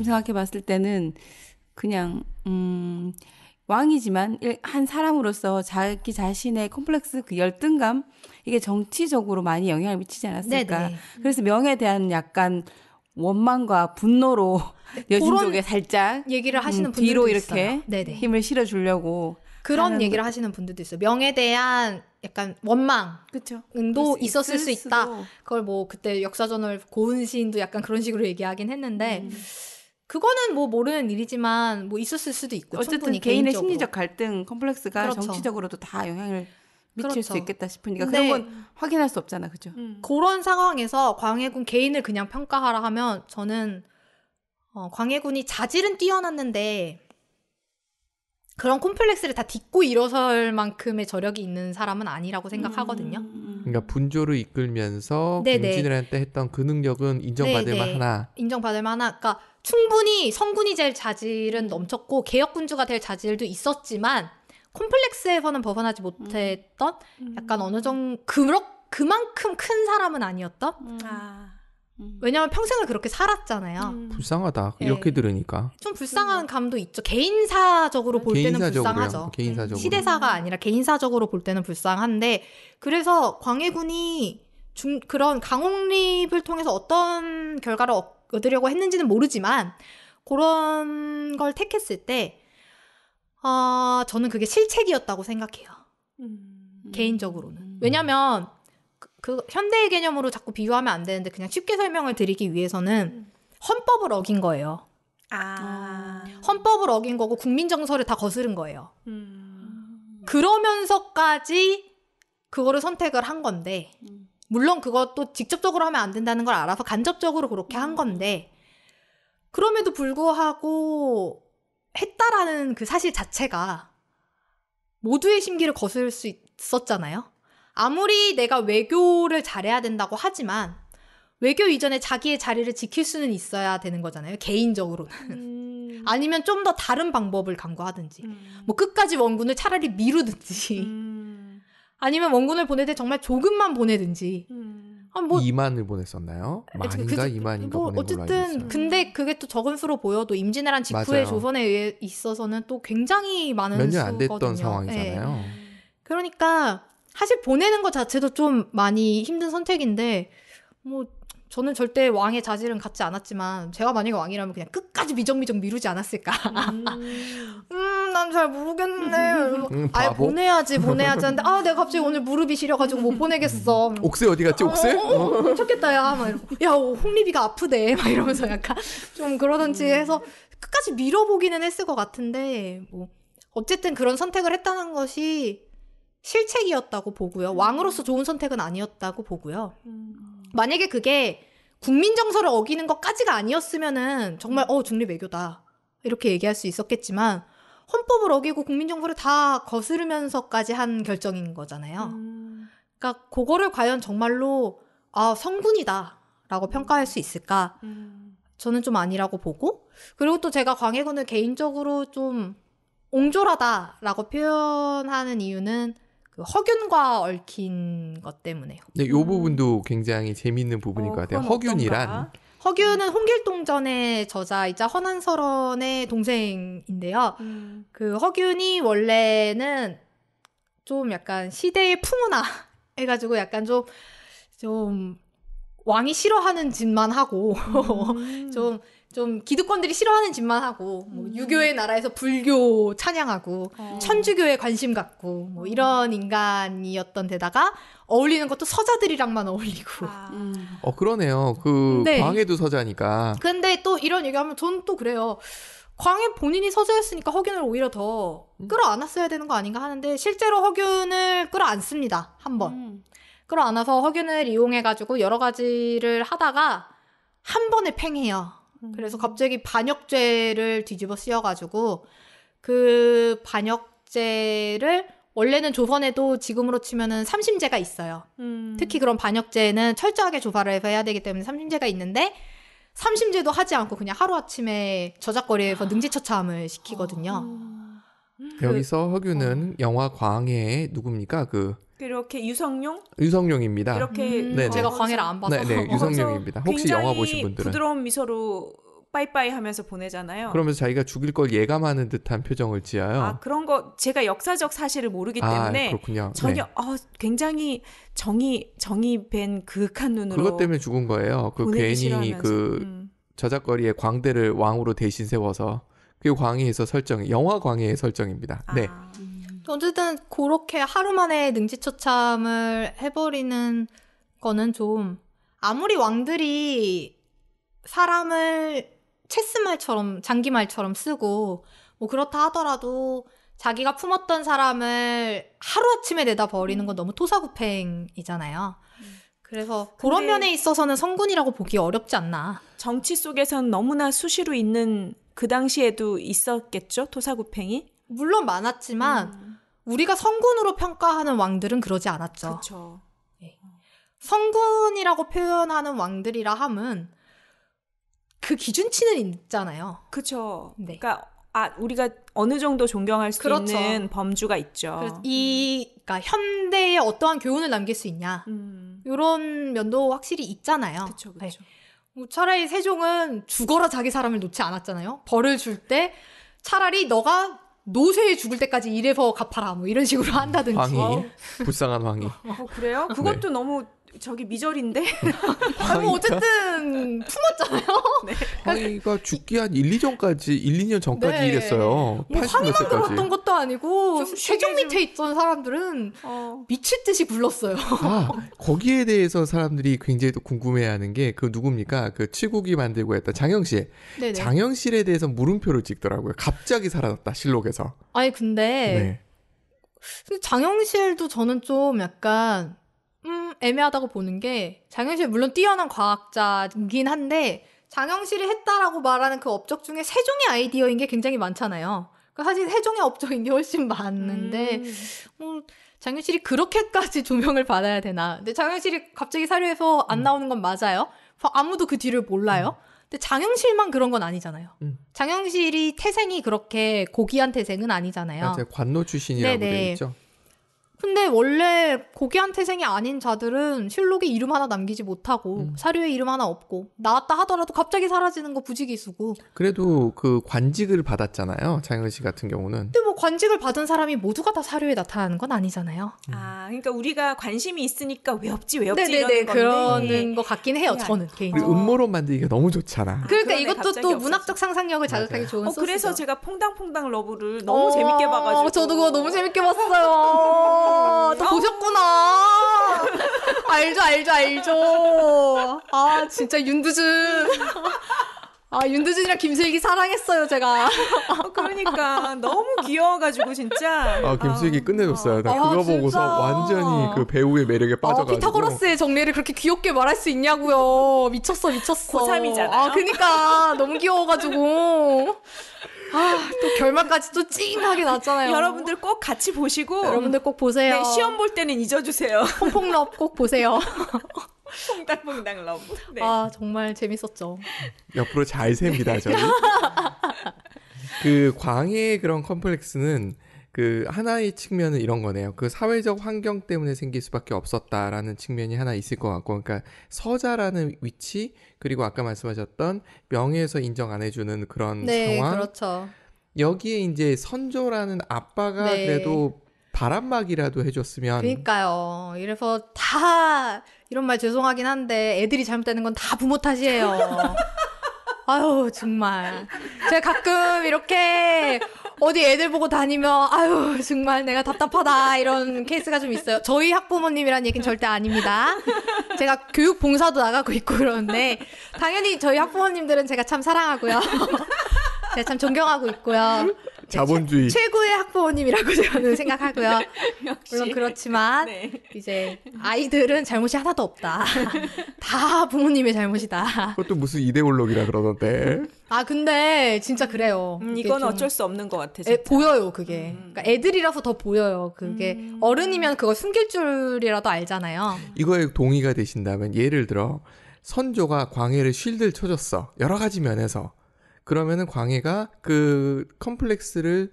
조금 생각해 봤을 때는 그냥 음 왕이지만 한 사람으로서 자기 자신의 콤플렉스 그 열등감 이게 정치적으로 많이 영향을 미치지 않았을까. 네네. 네. 그래서 명에 대한 약간 원망과 분노로 여진족에 네, 살짝 얘기를 음, 하시는 음, 분들도 뒤로 이렇게 있어요. 네, 힘을 실어 주려고 그런 얘기를 것. 하시는 분들도 있어요. 명에 대한 약간 원망, 그쵸. 은도 있었을 수 있다. 수도. 그걸 뭐 그때 역사전을 고은 시인도 약간 그런 식으로 얘기하긴 했는데 음. 그거는 뭐 모르는 일이지만 뭐 있었을 수도 있고 어쨌든 개인의 개인적으로. 심리적 갈등 컴플렉스가 그렇죠. 정치적으로도 다 영향을 미칠 그렇죠. 수 있겠다 싶으니까 그런 건 확인할 수 없잖아, 그죠? 음. 그런 상황에서 광해군 개인을 그냥 평가하라 하면 저는 어, 광해군이 자질은 뛰어났는데 그런 콤플렉스를 다 딛고 일어설 만큼의 저력이 있는 사람은 아니라고 생각하거든요. 음, 음, 음. 그러니까 분조를 이끌면서 네진왜란때 했던 그 능력은 인정받을 네네. 만하나. 인정받을 만하. 그러니까 충분히 성군이 될 자질은 넘쳤고 개혁군주가 될 자질도 있었지만 콤플렉스에서는 벗어나지 못했던 음. 약간 어느 정도 그렇, 그만큼 큰 사람은 아니었던 음. 아. 음. 왜냐면 하 평생을 그렇게 살았잖아요. 음. 불쌍하다. 예. 이렇게 들으니까. 좀 불쌍한 감도 있죠. 개인사적으로 볼 개인사적으로요. 때는 불쌍하죠. 음. 개인사적으로. 시대사가 음. 아니라 개인사적으로 볼 때는 불쌍한데 그래서 광해군이 중, 그런 강홍립을 통해서 어떤 결과를 얻고 얻으려고 했는지는 모르지만 그런 걸 택했을 때 어, 저는 그게 실책이었다고 생각해요. 음. 개인적으로는. 음. 왜냐면 그, 그, 현대의 개념으로 자꾸 비유하면 안 되는데 그냥 쉽게 설명을 드리기 위해서는 음. 헌법을 어긴 거예요. 아. 음. 헌법을 어긴 거고 국민 정서를 다 거스른 거예요. 음. 그러면서까지 그거를 선택을 한 건데 음. 물론 그것도 직접적으로 하면 안 된다는 걸 알아서 간접적으로 그렇게 한 음. 건데 그럼에도 불구하고 했다라는 그 사실 자체가 모두의 심기를 거슬 수 있었잖아요. 아무리 내가 외교를 잘해야 된다고 하지만 외교 이전에 자기의 자리를 지킬 수는 있어야 되는 거잖아요. 개인적으로는. 음... 아니면 좀 더 다른 방법을 강구하든지. 음... 뭐 끝까지 원군을 차라리 미루든지. 음... 아니면 원군을 보낼 때 정말 조금만 보내든지. 음. 아, 뭐 2만을 보냈었나요? 그, 만인가 그, 2만인가 뭐 어쨌든 근데 그게 또 적은 수로 보여도 임진왜란 직후에 맞아요. 조선에 의해 예, 있어서는 또 굉장히 많은 몇년안 됐던 상황이잖아요. 네. 그러니까 사실 보내는 것 자체도 좀 많이 힘든 선택인데 뭐 저는 절대 왕의 자질은 갖지 않았지만 제가 만약에 왕이라면 그냥 끝까지 미정미정 미루지 않았을까. 음, 음 난잘 모르겠네. 음, 아, 보내야지, 보내야지 하는데 아, 내가 갑자기 오늘 무릎이 시려가지고 못 보내겠어. 음, 음. 옥새 어디 갔지, 옥새? 어, 어, 어, 미쳤겠다, 야. 막이러 야, 홍리비가 아프대. 막 이러면서 약간 좀 그러든지 해서 끝까지 밀어보기는 했을 것 같은데 뭐 어쨌든 그런 선택을 했다는 것이 실책이었다고 보고요. 왕으로서 좋은 선택은 아니었다고 보고요. 음. 만약에 그게 국민 정서를 어기는 것까지가 아니었으면은 정말 어 중립 외교다 이렇게 얘기할 수 있었겠지만 헌법을 어기고 국민 정서를 다 거스르면서까지 한 결정인 거잖아요. 음. 그러니까 그거를 과연 정말로 아 성군이다라고 음. 평가할 수 있을까? 음. 저는 좀 아니라고 보고 그리고 또 제가 광해군을 개인적으로 좀 옹졸하다라고 표현하는 이유는 그 허균과 얽힌 것 때문에요. 네, 요 부분도 굉장히 재미있는 부분인 어, 것 같아요. 허균이란 어떤가? 허균은 홍길동전의 저자이자 허난설원의 동생인데요. 음. 그 허균이 원래는 좀 약간 시대의 풍우나 해가지고 약간 좀, 좀 왕이 싫어하는 짓만 하고 음. 좀좀 기득권들이 싫어하는 짓만 하고 뭐 음. 유교의 나라에서 불교 찬양하고 어. 천주교에 관심 갖고 뭐 어. 이런 인간이었던 데다가 어울리는 것도 서자들이랑만 어울리고. 아. 음. 어 그러네요. 그 네. 광해도 서자니까. 근데 또 이런 얘기하면 저또 그래요. 광해 본인이 서자였으니까 허균을 오히려 더 음. 끌어안았어야 되는 거 아닌가 하는데 실제로 허균을 끌어안습니다. 한번. 음. 끌어안아서 허균을 이용해 가지고 여러 가지를 하다가 한 번에 팽해요. 그래서 음. 갑자기 반역죄를 뒤집어 씌워가지고 그 반역죄를 원래는 조선에도 지금으로 치면은 삼심제가 있어요. 음. 특히 그런 반역죄는 철저하게 조사를 해서 해야 되기 때문에 삼심제가 있는데 삼심제도 하지 않고 그냥 하루아침에 저작거리에서 아. 능지처참을 시키거든요. 어. 음. 그, 여기서 허규는 어. 영화 광해의 누굽니까? 그 이렇게 유성룡 유성용입니다. 이렇게 음. 제가 광해를 안 봐서. 네, 네 유성룡입니다 혹시 영화 보신 분들은 부드러운 미소로 빠이빠이 하면서 보내잖아요. 그러면서 자기가 죽일 걸 예감하는 듯한 표정을 지어요. 아, 그런 거 제가 역사적 사실을 모르기 아, 때문에 아, 그렇군요. 전혀 네. 어, 굉장히 정이 정이 밴 그윽한 눈으로 그것 때문에 죽은 거예요. 그 괜히 그 싫어하면서. 그 음. 저작거리에 광대를 왕으로 대신 세워서 그 광해에서 설정, 영화 광해의 설정입니다. 아. 네. 어쨌든 그렇게 하루 만에 능지처참을 해버리는 거는 좀 아무리 왕들이 사람을 체스말처럼 장기말처럼 쓰고 뭐 그렇다 하더라도 자기가 품었던 사람을 하루아침에 내다 버리는 건 너무 토사구팽이잖아요. 그래서 그런 면에 있어서는 성군이라고 보기 어렵지 않나. 정치 속에선 너무나 수시로 있는 그 당시에도 있었겠죠, 토사구팽이? 물론 많았지만 음. 우리가 성군으로 평가하는 왕들은 그러지 않았죠. 그렇죠. 성군이라고 표현하는 왕들이라 함은 그 기준치는 있잖아요. 그렇죠. 네. 그러니까 아 우리가 어느 정도 존경할 수 그렇죠. 있는 범주가 있죠. 이 그러니까 현대에 어떠한 교훈을 남길 수 있냐 음. 이런 면도 확실히 있잖아요. 그렇죠, 그렇죠. 네. 뭐 차라리 세종은 죽어라 자기 사람을 놓지 않았잖아요. 벌을 줄 때 차라리 너가 노쇠에 죽을 때까지 일해서 갚아라 뭐 이런 식으로 한다든지. 왕이 불쌍한 왕이. 어, 그래요? 그것도 네. 너무 저기 미절인데 아, 뭐 그러니까. 어쨌든 품었잖아요. 네. 황희가 죽기 한 1, 2년까지 1, 2년 전까지 네. 일했어요. 뭐화희만들던 것도 아니고 세종 밑에 좀... 있던 사람들은 어. 미칠 듯이 불렀어요 아, 거기에 대해서 사람들이 굉장히 또 궁금해하는 게 그 누굽니까? 그 치국이 만들고 했다 장영실. 네네. 장영실에 대해서 물음표를 찍더라고요. 갑자기 사라졌다 실록에서. 아니 근데, 네. 근데 장영실도 저는 좀 약간 애매하다고 보는 게 장영실 물론 뛰어난 과학자이긴 한데 장영실이 했다라고 말하는 그 업적 중에 세종의 아이디어인 게 굉장히 많잖아요. 그러니까 사실 세종의 업적인 게 훨씬 많은데 음. 음, 장영실이 그렇게까지 조명을 받아야 되나? 근데 장영실이 갑자기 사료에서 안 음. 나오는 건 맞아요. 뭐 아무도 그 뒤를 몰라요. 음. 근데 장영실만 그런 건 아니잖아요. 음. 장영실이 태생이 그렇게 고귀한 태생은 아니잖아요. 아, 관노 출신이라고 되어 있죠. 근데 원래 고귀한 태생이 아닌 자들은 실록에 이름 하나 남기지 못하고 음. 사료에 이름 하나 없고 나왔다 하더라도 갑자기 사라지는 거 부지기수고. 그래도 그 관직을 받았잖아요. 장현 씨 같은 경우는. 근데 뭐 관직을 받은 사람이 모두가 다 사료에 나타나는 건 아니잖아요. 음. 아, 그러니까 우리가 관심이 있으니까 왜 없지 왜 없지 네네네, 이러는 그러는 예. 것 같긴 해요. 저는 개인적으로. 음모론 만들기가 너무 좋잖아. 아, 그러니까 이것도 또 문학적 상상력을 자극하기 좋은 어, 소스죠. 그래서 제가 퐁당퐁당 러브를 너무 어~ 재밌게 봐가지고. 저도 그거 너무 재밌게 봤어요. 아, 다 어. 보셨구나. 알죠, 알죠, 알죠. 아, 진짜 윤두준. 아, 윤두준이랑 김슬기 사랑했어요, 제가. 어, 그러니까. 너무 귀여워가지고, 진짜. 아, 아. 김슬기 아, 끝내줬어요. 나 아, 그거 진 보고서 완전히 그 배우의 매력에 아, 빠져가지고. 아, 피타고라스의 정리를 그렇게 귀엽게 말할 수 있냐고요. 미쳤어, 미쳤어. 고3이잖아요. 아, 그니까. 너무 귀여워가지고. 아, 또 결말까지 또 찡하게 났잖아요. 여러분들 꼭 같이 보시고. 여러분들 꼭 보세요. 네, 시험 볼 때는 잊어주세요. 퐁퐁럽 꼭 보세요. 퐁당퐁당 럽. 네. 아, 정말 재밌었죠. 옆으로 잘 셉니다, 저희. 그광의 그런 컴플렉스는 그 하나의 측면은 이런 거네요. 그 사회적 환경 때문에 생길 수밖에 없었다라는 측면이 하나 있을 것 같고, 그러니까 서자라는 위치 그리고 아까 말씀하셨던 명예에서 인정 안 해주는 그런 네, 상황. 그렇죠. 여기에 이제 선조라는 아빠가 네. 그래도 바람막이라도 해줬으면. 그니까요. 이래서 다 이런 말 죄송하긴 한데 애들이 잘못되는 건 다 부모 탓이에요. 아유 정말 제가 가끔 이렇게 어디 애들 보고 다니면 아유 정말 내가 답답하다 이런 케이스가 좀 있어요. 저희 학부모님이란 얘기는 절대 아닙니다. 제가 교육 봉사도 나가고 있고 그러는데 당연히 저희 학부모님들은 제가 참 사랑하고요. 제가 참 존경하고 있고요. 네, 자본주의 최, 최고의 학부모님이라고 저는 생각하고요. 물론 그렇지만 네. 이제 아이들은 잘못이 하나도 없다. 다 부모님의 잘못이다. 그것도 무슨 이데올로기라 그러던데. 아 근데 진짜 그래요. 음, 이건 어쩔 수 없는 것 같아. 진 보여요 그게. 음. 그러니까 애들이라서 더 보여요. 그게 음. 어른이면 그거 숨길 줄이라도 알잖아요. 이거에 동의가 되신다면 예를 들어 선조가 광해를 쉴드를 쳐줬어 여러 가지 면에서 그러면은 광해가 그 컴플렉스를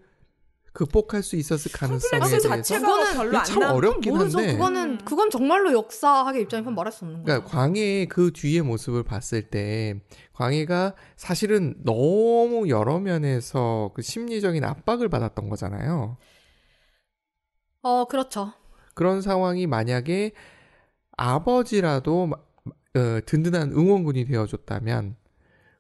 극복할 수 있었을 가능성에 대해서 자체가 별로 참 어렵긴 모르죠. 한데 그거는 음. 그건 정말로 역사학의 입장에서 말할 수 없는 거예요. 그러니까 광해의 그 뒤의 모습을 봤을 때 광해가 사실은 너무 여러 면에서 그 심리적인 압박을 받았던 거잖아요. 어 그렇죠. 그런 상황이 만약에 아버지라도 어, 든든한 응원군이 되어줬다면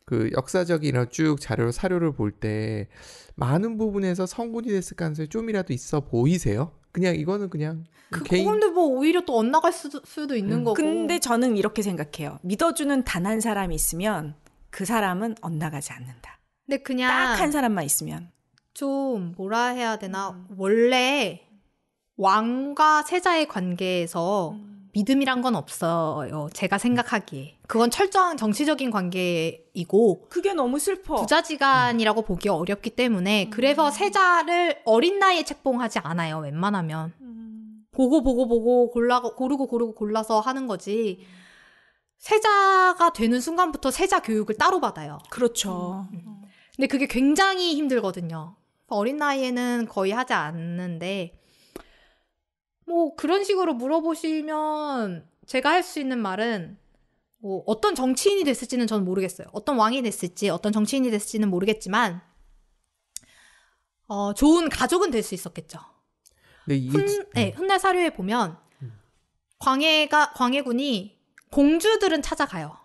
그 역사적인 이런 쭉 자료 사료를 볼 때 많은 부분에서 성군이 됐을 가능성이 좀이라도 있어 보이세요? 그냥 이거는 그냥 그 개인... 그건데 뭐 오히려 또 엇나갈 수도, 수도 있는 음. 거고. 근데 저는 이렇게 생각해요. 믿어주는 단 한 사람이 있으면 그 사람은 엇나가지 않는다. 근데 그냥 딱 한 사람만 있으면 좀 뭐라 해야 되나 음. 원래 왕과 세자의 관계에서 음. 믿음이란 건 없어요. 제가 생각하기에. 그건 철저한 정치적인 관계이고. 그게 너무 슬퍼. 부자지간이라고 음. 보기 어렵기 때문에. 음. 그래서 세자를 어린 나이에 책봉하지 않아요. 웬만하면. 음. 보고, 보고, 보고, 골라, 고르고, 고르고, 골라서 하는 거지. 세자가 되는 순간부터 세자 교육을 따로 받아요. 그렇죠. 음, 음. 음. 근데 그게 굉장히 힘들거든요. 어린 나이에는 거의 하지 않는데. 뭐 그런 식으로 물어보시면 제가 할 수 있는 말은 뭐 어떤 정치인이 됐을지는 저는 모르겠어요. 어떤 왕이 됐을지, 어떤 정치인이 됐을지는 모르겠지만 어, 좋은 가족은 될 수 있었겠죠. 이... 훗, 네, 훗날 사료에 보면 음. 광해가 광해군이 공주들은 찾아가요.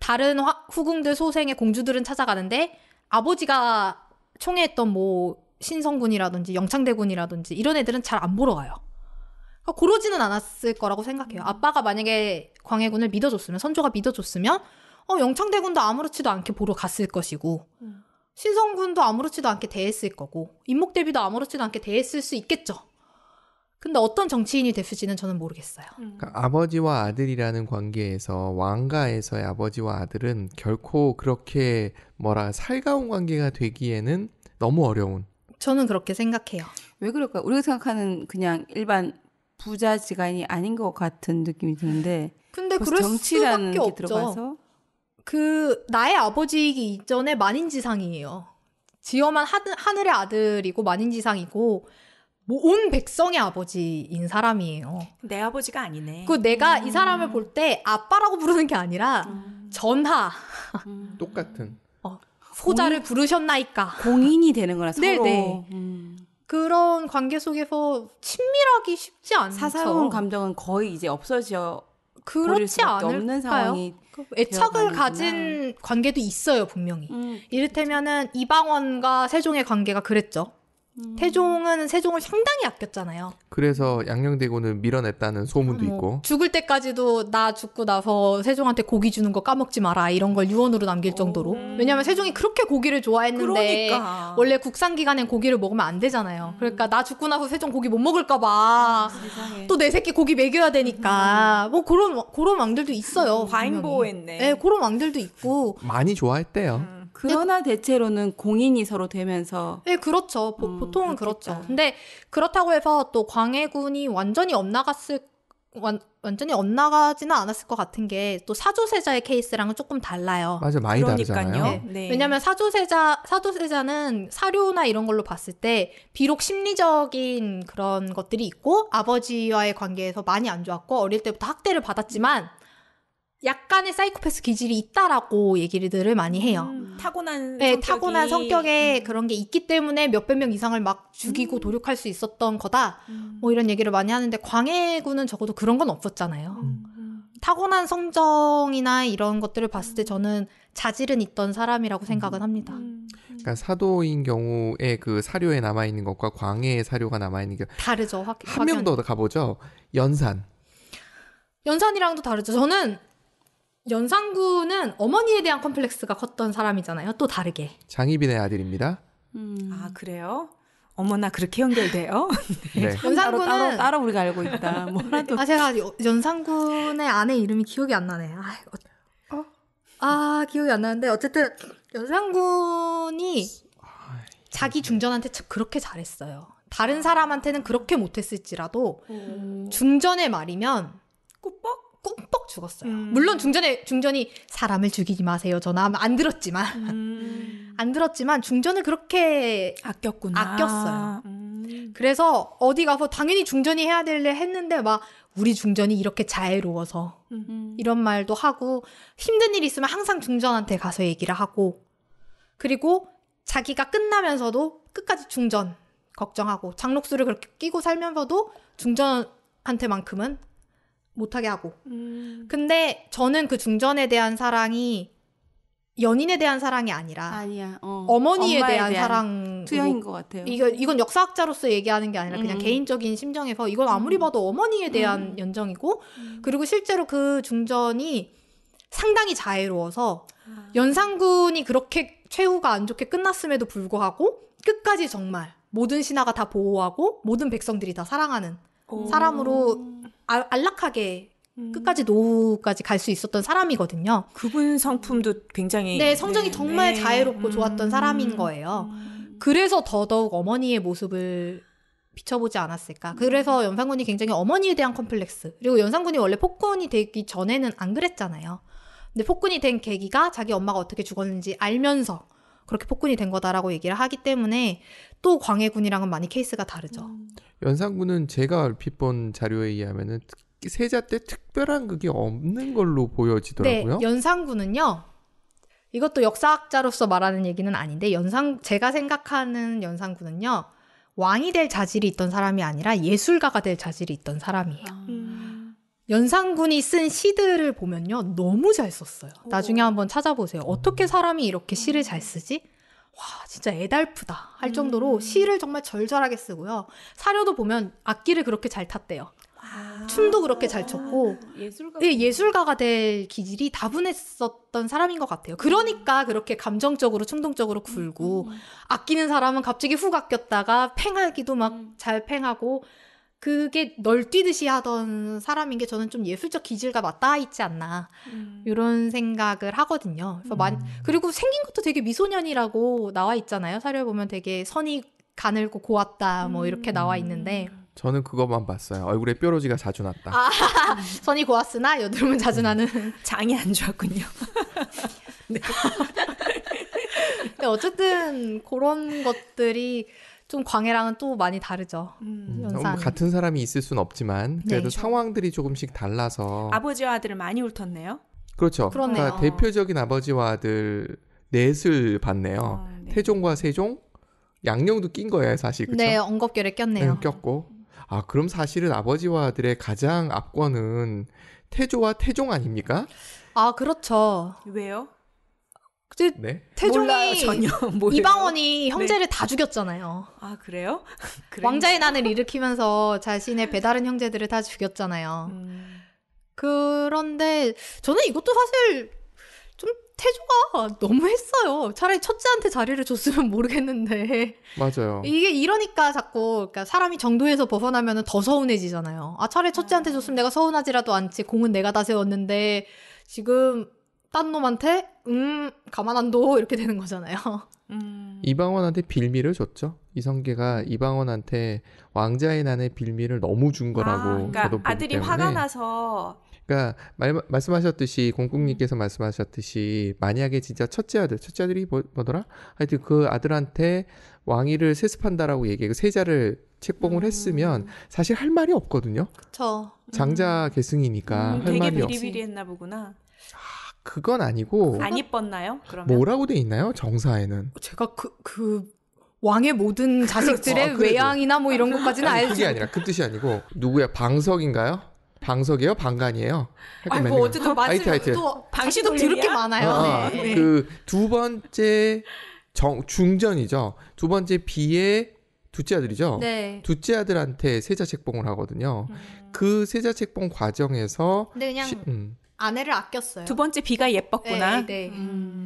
다른 화, 후궁들 소생의 공주들은 찾아가는데 아버지가 총애했던 뭐 신성군이라든지 영창대군이라든지 이런 애들은 잘 안 보러 가요. 고러지는 아, 않았을 거라고 생각해요. 음. 아빠가 만약에 광해군을 믿어줬으면, 선조가 믿어줬으면, 어, 영창대군도 아무렇지도 않게 보러 갔을 것이고, 음. 신성군도 아무렇지도 않게 대했을 거고, 인목대비도 아무렇지도 않게 대했을 수 있겠죠. 근데 어떤 정치인이 됐을지는 저는 모르겠어요. 음. 그러니까 아버지와 아들이라는 관계에서 왕가에서의 아버지와 아들은 결코 그렇게 뭐라 살가운 관계가 되기에는 너무 어려운 저는 그렇게 생각해요. 왜 그럴까요? 우리가 생각하는 그냥 일반 부자 지간이 아닌 것 같은 느낌이 드는데 근데 그럴 정치라는 수밖에 게 들어가서 그 나의 아버지이기 이전에 만인지상이에요. 지엄한 하늘의 아들이고 만인지상이고 뭐 온 백성의 아버지인 사람이에요. 내 아버지가 아니네. 그 내가 음. 이 사람을 볼 때 아빠라고 부르는 게 아니라 음. 전하. 음. 똑같은. 어, 소자를 공인, 부르셨나이까. 공인이 되는 거라 서로. 네네. 네. 음. 그런 관계 속에서 친밀하기 쉽지 않죠. 사사로운 감정은 거의 이제 없어져 그렇지 않을 상황이 그 애착을 가진 관계도 있어요 분명히. 음. 이를테면은 이방원과 세종의 관계가 그랬죠. 음. 태종은 세종을 상당히 아꼈잖아요. 그래서 양녕대군을 밀어냈다는 소문도 뭐, 있고. 죽을 때까지도 나 죽고 나서 세종한테 고기 주는 거 까먹지 마라 이런 걸 유언으로 남길 정도로. 오. 왜냐하면 세종이 그렇게 고기를 좋아했는데 그러니까. 원래 국산 기간엔 고기를 먹으면 안 되잖아요. 음. 그러니까 나 죽고 나서 세종 고기 못 먹을까 봐. 음, 또내 새끼 고기 먹여야 되니까. 음. 뭐 그런 그런 왕들도 있어요. 과잉 보호했네. 네, 그런 왕들도 있고. 많이 좋아했대요. 그러나 대체로는 공인이 서로 되면서 네 그렇죠. 보, 음, 통은 그렇죠. 근데 그렇다고 해서 또 광해군이 완전히 엇나갔을 완, 완전히 엇나가지는 않았을 것 같은 게 또 사조세자의 케이스랑은 조금 달라요. 맞아 많이 다르잖아요. 네. 네. 왜냐하면 사조세자 사조세자는 사료나 이런 걸로 봤을 때 비록 심리적인 그런 것들이 있고 아버지와의 관계에서 많이 안 좋았고 어릴 때부터 학대를 받았지만 약간의 사이코패스 기질이 있다라고 얘기들을 많이 해요. 음, 음, 타고난 네, 성격이. 타고난 성격에 음. 그런 게 있기 때문에 몇백 명 이상을 막 죽이고 음. 도륙할 수 있었던 거다. 음. 뭐 이런 얘기를 많이 하는데 광해군은 적어도 그런 건 없었잖아요. 음. 타고난 성정이나 이런 것들을 봤을 때 저는 자질은 있던 사람이라고 생각은 합니다. 그러니까 사도인 경우에 그 사료에 남아 있는 것과 광해의 사료가 남아 있는 게 다르죠. 한 명 더 가보죠. 연산. 연산이랑도 다르죠. 저는 연상군은 어머니에 대한 컴플렉스가 컸던 사람이잖아요. 또 다르게. 장희빈의 아들입니다. 음. 아 그래요? 어머나 그렇게 연결돼요? 네. 네. 연상군은 따로, 따로, 따로, 우리가 알고 있다. 뭐라도. 아 제가 여, 연상군의 아내 이름이 기억이 안 나네. 아, 어? 아 기억이 안 나는데 어쨌든 연상군이 자기 중전한테 그렇게 잘했어요. 다른 사람한테는 그렇게 못했을지라도 음. 중전의 말이면 꾸벅 꿈뻑 죽었어요. 음. 물론 중전에 중전이 사람을 죽이지 마세요. 전화 안 들었지만 음. 안 들었지만 중전을 그렇게 아꼈구나. 아꼈어요. 음. 그래서 어디 가서 당연히 중전이 해야 될래 했는데 막 우리 중전이 이렇게 자애로워서 음. 이런 말도 하고 힘든 일 있으면 항상 중전한테 가서 얘기를 하고 그리고 자기가 끝나면서도 끝까지 중전 걱정하고 장록수를 그렇게 끼고 살면서도 중전한테만큼은 못하게 하고. 음. 근데 저는 그 중전에 대한 사랑이 연인에 대한 사랑이 아니라 아니야, 어. 어머니에 대한, 대한, 사랑 투영인 것 같아요. 이거 이건 역사학자로서 얘기하는 게 아니라 그냥 음. 개인적인 심정에서 이건 아무리 음. 봐도 어머니에 대한 음. 연정이고 음. 그리고 실제로 그 중전이 상당히 자애로워서 아. 연산군이 그렇게 최후가 안 좋게 끝났음에도 불구하고 끝까지 정말 모든 신하가 다 보호하고 모든 백성들이 다 사랑하는 사람으로 아, 안락하게 음. 끝까지 노후까지 갈 수 있었던 사람이거든요. 그분 성품도 굉장히 네 성정이 네, 정말 네. 자유롭고 음. 좋았던 사람인 거예요. 음. 그래서 더더욱 어머니의 모습을 비춰보지 않았을까. 음. 그래서 연상군이 굉장히 어머니에 대한 컴플렉스. 그리고 연상군이 원래 폭군이 되기 전에는 안 그랬잖아요. 근데 폭군이 된 계기가 자기 엄마가 어떻게 죽었는지 알면서 그렇게 폭군이 된 거다라고 얘기를 하기 때문에 또 광해군이랑은 많이 케이스가 다르죠. 음. 연산군은 제가 얼핏 본 자료에 의하면은 세자 때 특별한 그게 없는 걸로 보여지더라고요. 네, 연산군은요. 이것도 역사학자로서 말하는 얘기는 아닌데 연상 제가 생각하는 연산군은요. 왕이 될 자질이 있던 사람이 아니라 예술가가 될 자질이 있던 사람이에요. 아. 음. 연산군이 쓴 시들을 보면요. 너무 잘 썼어요. 나중에 한번 찾아보세요. 어떻게 사람이 이렇게 시를 잘 쓰지? 와, 진짜 애달프다. 할 음. 정도로 시를 정말 절절하게 쓰고요. 사료도 보면 악기를 그렇게 잘 탔대요. 아, 춤도 그렇게 잘 췄고 예술가 네, 예술가가 될 기질이 다분했었던 사람인 것 같아요. 그러니까 음. 그렇게 감정적으로 충동적으로 굴고 음, 음. 아끼는 사람은 갑자기 훅 아꼈다가 팽하기도 막잘 음. 팽하고 그게 널뛰듯이 하던 사람인 게 저는 좀 예술적 기질과 맞닿아 있지 않나 음. 이런 생각을 하거든요. 그래서 음. 만, 그리고 생긴 것도 되게 미소년이라고 나와 있잖아요. 사료에 보면 되게 선이 가늘고 고왔다 뭐 이렇게 음. 나와 있는데 저는 그것만 봤어요. 얼굴에 뾰루지가 자주 났다. 아, 선이 고왔으나 여드름은 자주 음. 나는 장이 안 좋았군요. 네. 근데 어쨌든 그런 것들이 좀 광해랑은 또 많이 다르죠. 음. 음 어, 뭐 연 같은 사람이 있을 수는 없지만 네, 그래도 네. 상황들이 조금씩 달라서 아버지와 아들을 많이 훑었네요. 그렇죠. 그러네요. 그러니까 대표적인 아버지와 아들 넷을 봤네요. 아, 네. 태종과 세종, 양녕도 낀 거예요, 사실. 그쵸? 네, 언급결에 꼈네요. 네, 꼈고. 아, 그럼 사실은 아버지와 아들의 가장 압권은 태조와 태종 아닙니까? 아, 그렇죠. 왜요? 근데 네? 태종이 몰라요, 이방원이 네. 형제를 네. 다 죽였잖아요. 아 그래요? 왕자의 난을 일으키면서 자신의 배다른 형제들을 다 죽였잖아요. 음. 그런데 저는 이것도 사실 좀 태조가 너무했어요. 차라리 첫째한테 자리를 줬으면 모르겠는데. 맞아요. 이게 이러니까 자꾸 그러니까 사람이 정도에서 벗어나면 더 서운해지잖아요. 아 차라리 첫째한테 줬으면 내가 서운하지라도 않지. 공은 내가 다 세웠는데 지금 딴 놈한테 음 가만 안 둬 이렇게 되는 거잖아요. 음. 이방원한테 빌미를 줬죠. 이성계가 이방원한테 왕자의 난의 빌미를 너무 준 아, 거라고 아, 그러니까 저도 보기 아들이 때문에. 화가 나서 그러니까 말, 말씀하셨듯이 공국님께서 말씀하셨듯이 만약에 진짜 첫째 아들 첫째 아들이 뭐, 더라 하여튼 그 아들한테 왕위를 세습한다라고 얘기해고 그 세자를 책봉을 음. 했으면 사실 할 말이 없거든요. 그렇죠 장자 음. 계승이니까 음, 할 되게 말이 없. 되게 비리비리했나 보구나. 아, 그건 아니고 안 이뻤나요? 그러면 뭐라고 돼 있나요? 정사에는 제가 그그 그 왕의 모든 아, 자식들의 아, 외양이나 뭐 이런 것까지는 아니, 알지 그게 아니라 그 뜻이 아니고 누구야 방석인가요? 방석이에요? 방간이에요? 아니 뭐 어쨌든 맞으또 방시도 들을 게 많아요. 아, 네. 그두 번째 정, 중전이죠. 두 번째 비의 둘째 아들이죠. 네. 둘째 아들한테 세자 책봉을 하거든요. 음. 그 세자 책봉 과정에서 근데 그냥 시, 음. 아내를 아꼈어요. 두 번째 비가 네, 예뻤구나. 네, 네. 음.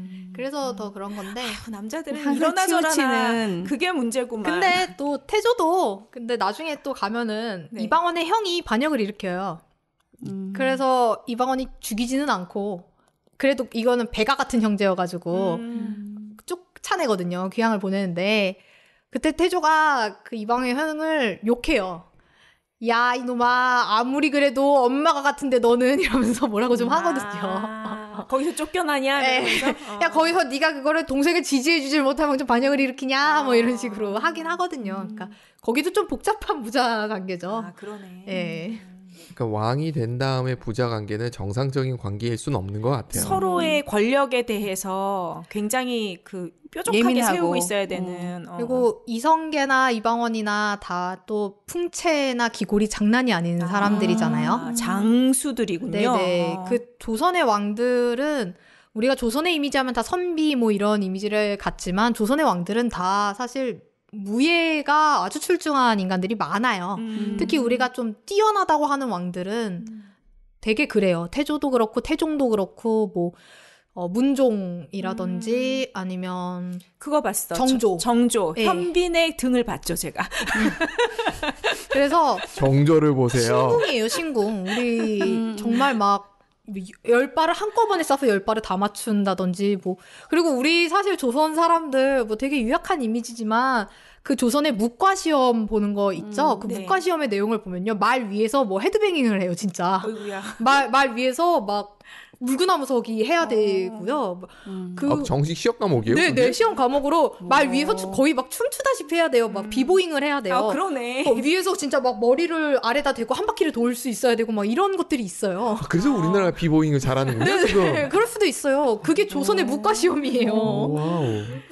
음. 그래서 더 그런 건데 아유, 남자들은 일어나 저러는 그게 문제구만. 근데 또 태조도 근데 나중에 또 가면은 네. 이방원의 형이 반역을 일으켜요. 음. 그래서 이방원이 죽이지는 않고 그래도 이거는 배가 같은 형제여가지고 음. 쭉 차내거든요. 귀향을 보내는데 그때 태조가 그 이방의 형을 욕해요. 야 이놈아 아무리 그래도 엄마가 같은데 너는 이러면서 뭐라고 좀 하거든요. 거기서 쫓겨나냐? 예. 어. 야 거기서 네가 그거를 동생을 지지해주질 못하면 좀 반역을 일으키냐? 어. 뭐 이런 어. 식으로 하긴 하거든요. 그러니까 음. 그러니까 거기도 좀 복잡한 부자 관계죠. 아 그러네. 예. 그러니까 왕이 된 다음에 부자 관계는 정상적인 관계일 수는 없는 것 같아요. 서로의 음. 권력에 대해서 굉장히 그 뾰족하게 예민하고. 세우고 있어야 음. 되는. 어. 그리고 이성계나 이방원이나 다 또 풍채나 기골이 장난이 아닌 아, 사람들이잖아요. 아, 장수들이군요. 네네. 네. 그 조선의 왕들은 우리가 조선의 이미지 하면 다 선비 뭐 이런 이미지를 갖지만 조선의 왕들은 다 사실 무예가 아주 출중한 인간들이 많아요. 음. 특히 우리가 좀 뛰어나다고 하는 왕들은 되게 그래요. 태조도 그렇고 태종도 그렇고 뭐 어, 문종이라든지 음. 아니면 그거 봤어. 정조. 정조. 네. 현빈의 등을 봤죠, 제가. 음. 그래서 정조를 보세요. 신궁이에요, 신궁. 우리 음. 정말 막뭐 열 발을 한꺼번에 싸서 열 발을 다 맞춘다든지 뭐 그리고 우리 사실 조선 사람들 뭐 되게 유약한 이미지지만 그 조선의 묵과 시험 보는 거 있죠? 음, 그 네. 묵과 시험의 내용을 보면요 말 위에서 뭐 헤드뱅잉을 해요 진짜 말말 말 위에서 막 물구나무서기 해야 아. 되고요. 음. 그 아, 정식 시험 과목이에요? 네, 네 시험 과목으로 말 위에서 거의 막 춤추다시피 해야 돼요. 막 음. 비보잉을 해야 돼요. 아, 그러네. 어, 위에서 진짜 막 머리를 아래다 대고 한 바퀴를 돌 수 있어야 되고 막 이런 것들이 있어요. 아, 그래서 우리나라 비보잉을 잘하는군요. 네, 네, 네, 그럴 수도 있어요. 그게 조선의 오. 문과 시험이에요.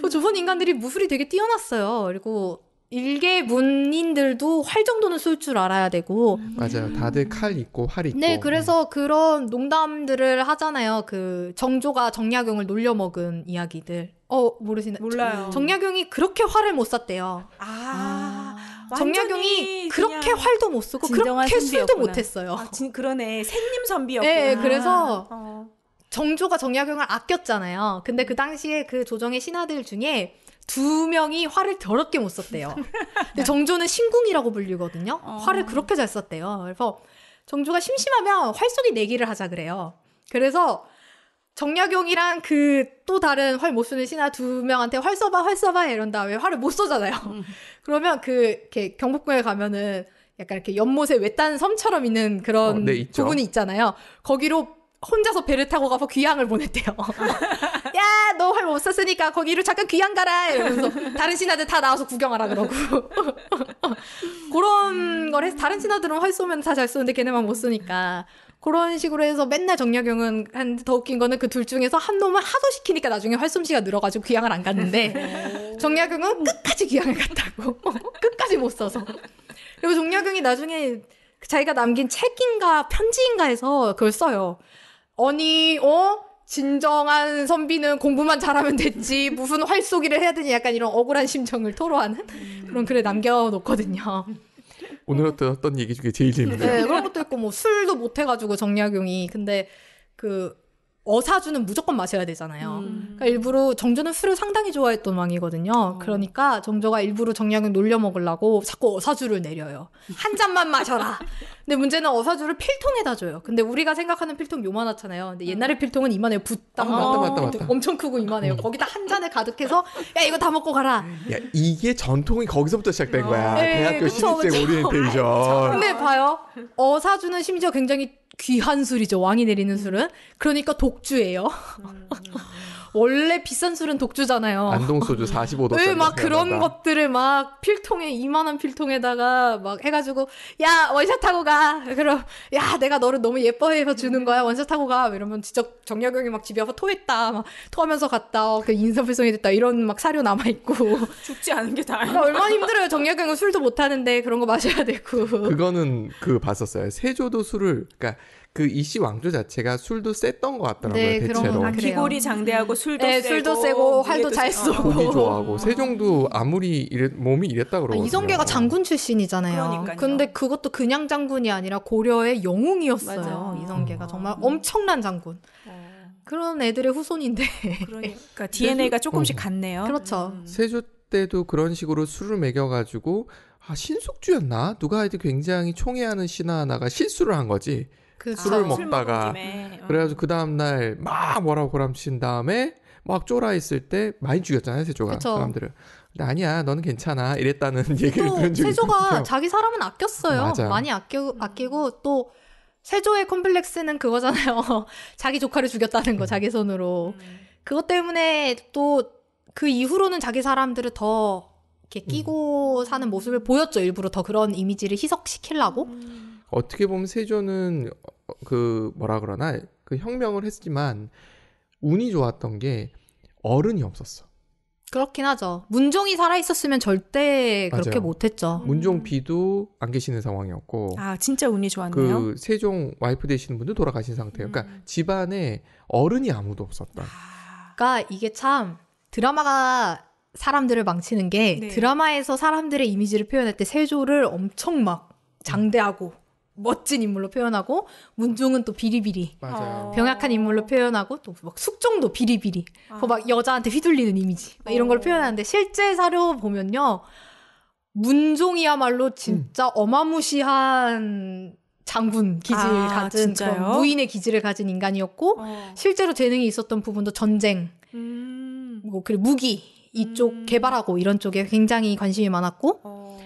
그 조선 인간들이 무술이 되게 뛰어났어요. 그리고 일개 문인들도 활 정도는 쏠 줄 알아야 되고 음. 맞아요. 다들 칼 있고 활 있고. 네, 그래서 그런 농담들을 하잖아요. 그 정조가 정약용을 놀려 먹은 이야기들. 어 모르시나? 몰라요. 정, 정약용이 그렇게 활을 못 쐈대요. 아. 아. 정약용이 그렇게 활도 못 쓰고 그렇게 선비였구나. 술도 못 했어요. 아, 진, 그러네. 샘님 선비였구나. 네, 그래서 어. 정조가 정약용을 아꼈잖아요. 근데 그 당시에 그 조정의 신하들 중에 두 명이 화를 더럽게 못 썼대요. 근데 정조는 신궁이라고 불리거든요. 어. 화를 그렇게 잘 썼대요. 그래서 정조가 심심하면 활쏘기 내기를 하자 그래요. 그래서 정약용이랑 그 또 다른 활 못 쓰는 신하 두 명한테 활 써봐, 활 써봐 이런 다음에 활을 못 쏘잖아요. 음. 그러면 그 이렇게 경복궁에 가면은 약간 이렇게 연못에 외딴 섬처럼 있는 그런 어, 네, 부분이 있잖아요. 거기로 혼자서 배를 타고 가서 귀향을 보냈대요. 야, 너 활 못 썼으니까 거기로 잠깐 귀향 가라! 이러면서 다른 신하들 다 나와서 구경하라 그러고. 그런 걸 해서 다른 신하들은 활 쏘면 다 잘 쏘는데 걔네만 못 쏘니까. 그런 식으로 해서 맨날 정약용은 한더 웃긴 거는 그 둘 중에서 한 놈은 하도 시키니까 나중에 활솜씨가 늘어가지고 귀향을 안 갔는데 정약용은 끝까지 귀향을 갔다고 끝까지 못 써서 그리고 정약용이 나중에 자기가 남긴 책인가 편지인가 해서 그걸 써요. 아니 어 진정한 선비는 공부만 잘하면 됐지 무슨 활쏘기를 해야 되니 약간 이런 억울한 심정을 토로하는 그런 글을 남겨놓거든요. 오늘 어떤 얘기 중에 제일 재밌는 네, 그런 것도 있고 뭐 술도 못 해가지고 정약용이 근데 그 어사주는 무조건 마셔야 되잖아요. 음. 그러니까 일부러 정조는 술을 상당히 좋아했던 왕이거든요. 어. 그러니까 정조가 일부러 정약용 놀려 먹으려고 자꾸 어사주를 내려요. 한 잔만 마셔라. 근데 문제는 어사주를 필통에다 줘요. 근데 우리가 생각하는 필통 요만하잖아요. 근데 옛날에 필통은 이만해요. 붓땅 아, 맞다, 맞다, 어, 맞다. 엄청 크고 이만해요. 거기다 한 잔에 가득해서 야 이거 다 먹고 가라. 야 이게 전통이 거기서부터 시작된 거야. 에이, 네, 대학교 신입생 오리엔테이션. 근데 봐요. 어사주는 심지어 굉장히 귀한 술이죠. 왕이 내리는 술은. 그러니까 독주예요. 음, 음. 원래 비싼 술은 독주잖아요. 안동 소주 45도. 왜막 그런 것들을 막 필통에 이만한 필통에다가 막 해가지고 야 원샷 하고 가. 그럼 야 내가 너를 너무 예뻐해서 주는 거야 원샷 하고 가. 이러면 진짜 정약용이 막 집에 와서 토했다. 막 토하면서 갔다. 어, 그 인사불성이 됐다. 이런 막 사료 남아 있고. 죽지 않은 게 다행. 그러니까 아, 얼마나 힘들어요. 정약용은 술도 못 하는데 그런 거 마셔야 되고. 그거는 그 봤었어요. 세조도 술을 그니까 그 이씨 왕조 자체가 술도 셌던 것 같더라고요. 네, 대체로. 그런 아, 귀골이 장대하고 술도 네, 세고, 술도 세고 활도 잘 어. 쏘고 고기 좋아하고 세종도 아무리 이래, 몸이 이랬다 아, 그러거든요. 아, 이성계가 장군 출신이잖아요. 그러니까요. 근데 그것도 그냥 장군이 아니라 고려의 영웅이었어요. 맞아요. 이성계가 음. 정말 엄청난 장군. 어. 그런 애들의 후손인데. 그러니까 DNA가 조금씩 같네요. 음. 그렇죠. 음. 세조 때도 그런 식으로 술을 먹여가지고 아 신숙주였나 누가 해도 굉장히 총애하는 신하 하나가 실수를 한 거지. 그렇죠. 술을 먹다가 술 어. 그래가지고 그 다음 날 막 뭐라고 고람친 다음에 막 쫄아 있을 때 많이 죽였잖아요 세조가 그쵸. 사람들을. 근데 아니야 너는 괜찮아 이랬다는 얘기를 들은 적이 세조가 있어요. 자기 사람은 아꼈어요. 맞아. 많이 아껴 아끼고 또 세조의 콤플렉스는 그거잖아요. 자기 조카를 죽였다는 거 음. 자기 손으로. 음. 그것 때문에 또 그 이후로는 자기 사람들을 더 이렇게 음. 끼고 음. 사는 모습을 보였죠. 일부러 더 그런 이미지를 희석시키려고. 음. 어떻게 보면 세조는 그 뭐라 그러나 그 혁명을 했지만 운이 좋았던 게 어른이 없었어. 그렇긴 하죠. 문종이 살아 있었으면 절대 그렇게 맞아요. 못했죠. 음. 문종비도 안 계시는 상황이었고. 아 진짜 운이 좋았네요. 그 세종 와이프 되시는 분도 돌아가신 상태예요. 그러니까 음. 집안에 어른이 아무도 없었다. 아. 그러니까 이게 참 드라마가 사람들을 망치는 게 네. 드라마에서 사람들의 이미지를 표현할 때 세조를 엄청 막 장대하고 멋진 인물로 표현하고 문종은또 비리비리 맞아요. 어. 병약한 인물로 표현하고 또 막 숙종도 비리비리 아. 막 여자한테 휘둘리는 이미지 막 이런 걸 어. 표현하는데 실제 사료 보면요 문종이야말로 진짜 음. 어마무시한 장군 기질 아, 가진 무인의 기질을 가진 인간이었고 어. 실제로 재능이 있었던 부분도 전쟁 음. 뭐 그리고 무기 이쪽 음. 개발하고 이런 쪽에 굉장히 관심이 많았고 어.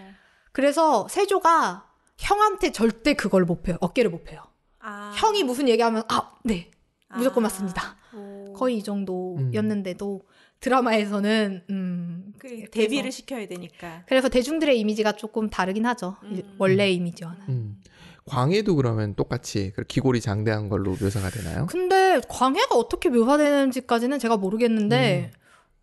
그래서 세조가 형한테 절대 그걸 못 펴요. 어깨를 못 펴요. 아. 형이 무슨 얘기하면 아, 네. 아. 무조건 아. 맞습니다. 오. 거의 이 정도였는데도 음. 드라마에서는 음, 그 데뷔를 그래서. 시켜야 되니까. 그래서 대중들의 이미지가 조금 다르긴 하죠. 음. 원래 이미지와는. 음. 광해도 그러면 똑같이 귀골이 그 장대한 걸로 묘사가 되나요? 근데 광해가 어떻게 묘사되는지까지는 제가 모르겠는데 음.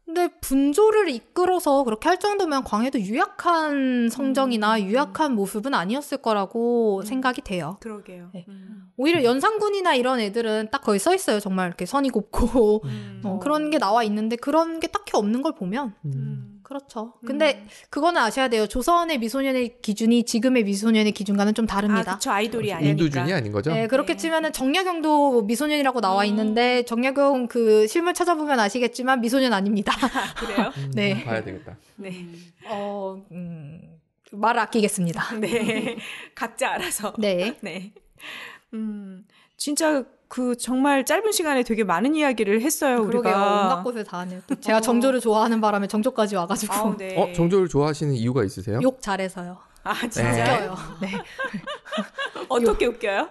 근데 분조를 이끌어서 그렇게 할 정도면 광해도 유약한 음, 성정이나 음. 유약한 모습은 아니었을 거라고 음. 생각이 돼요. 그러게요. 네. 음. 오히려 연산군이나 이런 애들은 딱 거의 써 있어요. 정말 이렇게 선이 곱고 음. 어, 그런 게 나와 있는데 그런 게 딱히 없는 걸 보면 음. 그렇죠. 음. 근데 음. 그거는 아셔야 돼요. 조선의 미소년의 기준이 지금의 미소년의 기준과는 좀 다릅니다. 아, 그쵸. 아이돌이 그렇죠. 아니니까. 인두준이 아닌 거죠? 네, 그렇게 네. 치면은 정약용도 미소년이라고 나와 음. 있는데 정약용 그 실물 찾아보면 아시겠지만 미소년 아닙니다. 아, 그래요? 음, 네. 봐야 되겠다. 네. 어, 음, 말 아끼겠습니다. 네. 각자 알아서. 네. 네. 음, 진짜 그 정말 짧은 시간에 되게 많은 이야기를 했어요 그러게요. 우리가. 온갖 곳을 다 하네요. 어. 제가 정조를 좋아하는 바람에 정조까지 와가지고. 아, 네. 어 정조를 좋아하시는 이유가 있으세요? 욕 잘해서요. 아 진짜요? 네. 네. 어떻게 욕. 웃겨요?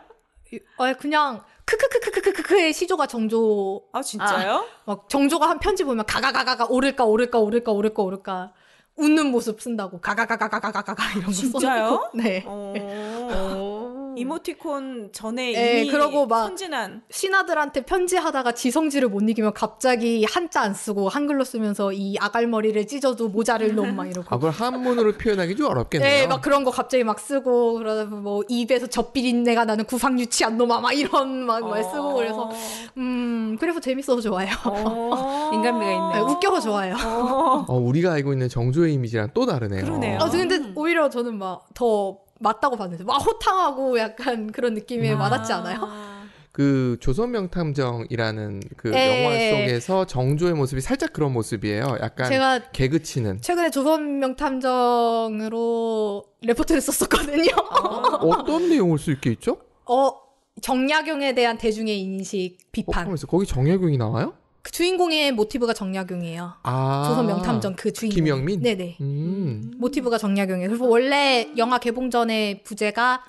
아 그냥 크크크크크크크의 시조가 정조. 아 진짜요? 아, 막 정조가 한 편지 보면 가가가가가 오를까 오를까 오를까 오를까 오를까 웃는 모습 쓴다고 가가가가가가가가 이런 거 진짜요? 써놓고. 네. 어... 네. 어. 음. 이모티콘 전에 네, 이미 그러고 막 순진한 신하들한테 편지하다가 지성지를못 이기면 갑자기 한자 안 쓰고 한글로 쓰면서 이 아갈머리를 찢어도 모자를 넣은 막 이러고 아 그걸 한문으로 표현하기 좀 어렵겠네요. 네, 막 그런 거 갑자기 막 쓰고 그러다 뭐 입에서 젖비린내가 나는 구상유치한 놈아 막 이런 막말 어. 쓰고 그래서 음 그래서 재밌어서 좋아요. 어. 인간미가 있네. 요 네, 웃겨서 좋아요. 어. 어, 우리가 알고 있는 정조의 이미지랑 또 다르네요. 그러네요. 아, 근데 오히려 저는 막더 맞다고 봤는데 막 호탕하고 약간 그런 느낌이 아. 와닿지 않아요? 그 조선명탐정이라는 그 에이. 예. 영화 속에서 정조의 모습이 살짝 그런 모습이에요. 약간 제가 개그치는. 최근에 조선명탐정으로 레포트를 썼었거든요. 아. 어떤 내용일 수 있겠죠? 어 정약용에 대한 대중의 인식 비판. 어, 거기 정약용이 나와요? 그 주인공의 모티브가 정약용이에요. 아, 조선 명탐정 그 주인공. 김영민? 네네. 음. 음. 모티브가 정약용이에요. 그래서 원래 영화 개봉 전에 부제가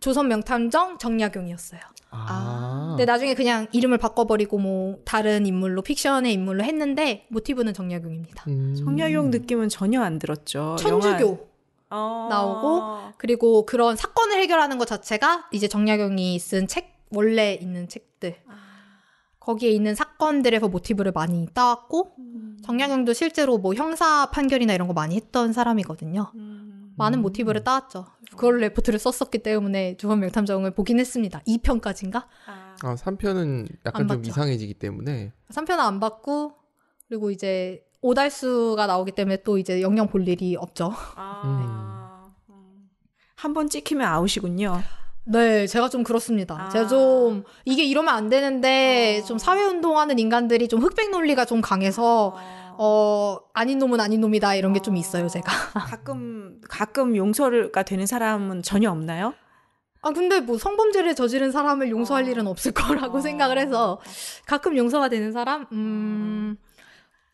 조선 명탐정 정약용이었어요. 아. 아. 근데 나중에 그냥 이름을 바꿔버리고 뭐 다른 인물로 픽션의 인물로 했는데 모티브는 정약용입니다. 음. 정약용 느낌은 전혀 안 들었죠. 천주교. 영화... 아. 나오고 그리고 그런 사건을 해결하는 것 자체가 이제 정약용이 쓴 책 원래 있는 책들 아. 거기에 있는 사건들에서 모티브를 많이 따왔고 음. 정량용도 실제로 뭐 형사 판결이나 이런 거 많이 했던 사람이거든요. 음. 많은 모티브를 음. 따왔죠. 그걸 레포트를 썼었기 때문에 주헌 명탐정을 보긴 했습니다. 2편까지인가? 아, 아 3편은 약간 좀 이상해지기 때문에 3편은 안 봤고 그리고 이제 오달수가 나오기 때문에 또 이제 영영 볼 일이 없죠. 아. 네. 음. 음. 한번 찍히면 아웃이군요. 네, 제가 좀 그렇습니다. 아. 제가 좀 이게 이러면 안 되는데 어. 좀 사회 운동하는 인간들이 좀 흑백 논리가 좀 강해서 어. 어, 아닌 놈은 아닌 놈이다 이런 게좀 어, 있어요 제가. 어. 가끔 가끔 용서가 되는 사람은 전혀 없나요? 아 근데 뭐 성범죄를 저지른 사람을 용서할 어, 일은 없을 거라고 어, 생각을 해서 가끔 용서가 되는 사람, 음, 음.